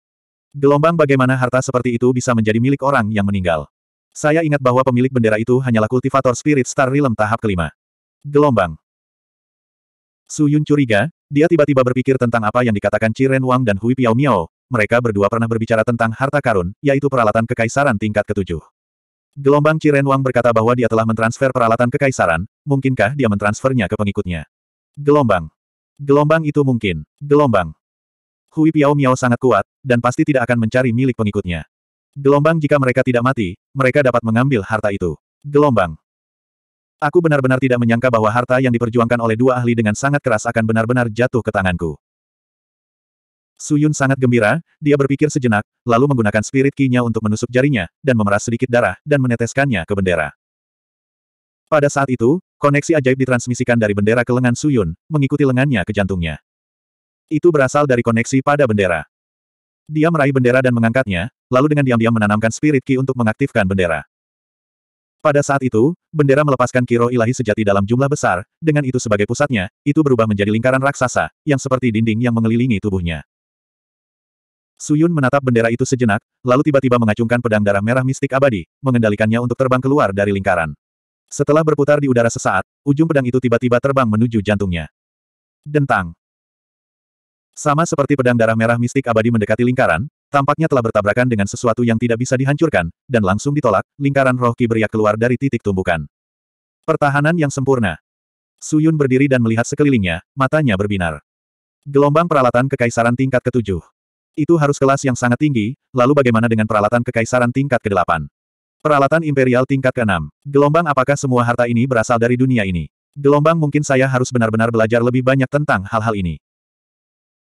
Gelombang bagaimana harta seperti itu bisa menjadi milik orang yang meninggal. Saya ingat bahwa pemilik bendera itu hanyalah kultivator Spirit Star Realm tahap kelima. Gelombang. Su Yun curiga, dia tiba-tiba berpikir tentang apa yang dikatakan Ren Wang dan Hui Piao Miao, mereka berdua pernah berbicara tentang harta karun, yaitu peralatan kekaisaran tingkat ketujuh. Gelombang Ciren Wang berkata bahwa dia telah mentransfer peralatan kekaisaran, mungkinkah dia mentransfernya ke pengikutnya? Gelombang. Gelombang itu mungkin. Gelombang. Hui Piao Miao sangat kuat, dan pasti tidak akan mencari milik pengikutnya. Gelombang jika mereka tidak mati, mereka dapat mengambil harta itu. Gelombang. Aku benar-benar tidak menyangka bahwa harta yang diperjuangkan oleh dua ahli dengan sangat keras akan benar-benar jatuh ke tanganku. Suyun sangat gembira, dia berpikir sejenak, lalu menggunakan spirit key nya untuk menusuk jarinya, dan memeras sedikit darah, dan meneteskannya ke bendera. Pada saat itu, koneksi ajaib ditransmisikan dari bendera ke lengan Suyun, mengikuti lengannya ke jantungnya. Itu berasal dari koneksi pada bendera. Dia meraih bendera dan mengangkatnya, lalu dengan diam-diam menanamkan spirit ki untuk mengaktifkan bendera. Pada saat itu, bendera melepaskan kiro ilahi sejati dalam jumlah besar, dengan itu sebagai pusatnya, itu berubah menjadi lingkaran raksasa, yang seperti dinding yang mengelilingi tubuhnya. Suyun menatap bendera itu sejenak, lalu tiba-tiba mengacungkan pedang darah merah mistik abadi, mengendalikannya untuk terbang keluar dari lingkaran. Setelah berputar di udara sesaat, ujung pedang itu tiba-tiba terbang menuju jantungnya. Dentang. Sama seperti pedang darah merah mistik abadi mendekati lingkaran, tampaknya telah bertabrakan dengan sesuatu yang tidak bisa dihancurkan, dan langsung ditolak, lingkaran roh ki beriak keluar dari titik tumbukan. Pertahanan yang sempurna. Suyun berdiri dan melihat sekelilingnya, matanya berbinar. Gelombang peralatan kekaisaran tingkat ketujuh. Itu harus kelas yang sangat tinggi, lalu bagaimana dengan peralatan kekaisaran tingkat ke-8? Peralatan imperial tingkat ke-6. Gelombang apakah semua harta ini berasal dari dunia ini? Gelombang mungkin saya harus benar-benar belajar lebih banyak tentang hal-hal ini.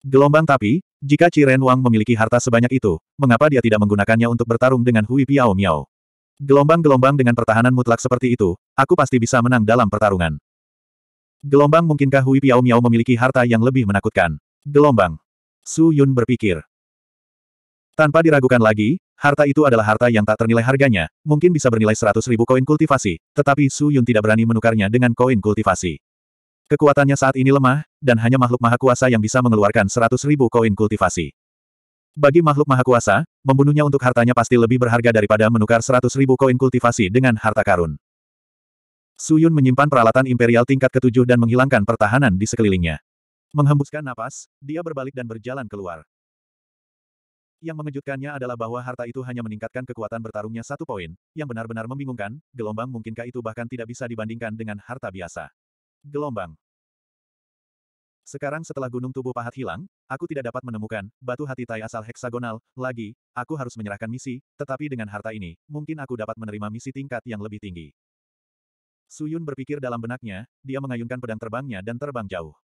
Gelombang tapi, jika Ciren Wang memiliki harta sebanyak itu, mengapa dia tidak menggunakannya untuk bertarung dengan Hui Piao Miao? Gelombang-gelombang dengan pertahanan mutlak seperti itu, aku pasti bisa menang dalam pertarungan. Gelombang mungkinkah Hui Piao Miao memiliki harta yang lebih menakutkan? Gelombang. Su Yun berpikir. Tanpa diragukan lagi, harta itu adalah harta yang tak ternilai harganya, mungkin bisa bernilai seratus ribu koin kultivasi, tetapi Su Yun tidak berani menukarnya dengan koin kultivasi. Kekuatannya saat ini lemah, dan hanya makhluk maha kuasa yang bisa mengeluarkan seratus ribu koin kultivasi. Bagi makhluk maha kuasa, membunuhnya untuk hartanya pasti lebih berharga daripada menukar seratus ribu koin kultivasi dengan harta karun. Suyun menyimpan peralatan imperial tingkat ketujuh dan menghilangkan pertahanan di sekelilingnya. Menghembuskan napas, dia berbalik dan berjalan keluar. Yang mengejutkannya adalah bahwa harta itu hanya meningkatkan kekuatan bertarungnya satu poin, yang benar-benar membingungkan, gelombang mungkinkah itu bahkan tidak bisa dibandingkan dengan harta biasa. Gelombang. Sekarang setelah gunung tubuh pahat hilang, aku tidak dapat menemukan batu hati tai asal heksagonal, lagi, aku harus menyerahkan misi, tetapi dengan harta ini, mungkin aku dapat menerima misi tingkat yang lebih tinggi. Suyun berpikir dalam benaknya, dia mengayunkan pedang terbangnya dan terbang jauh.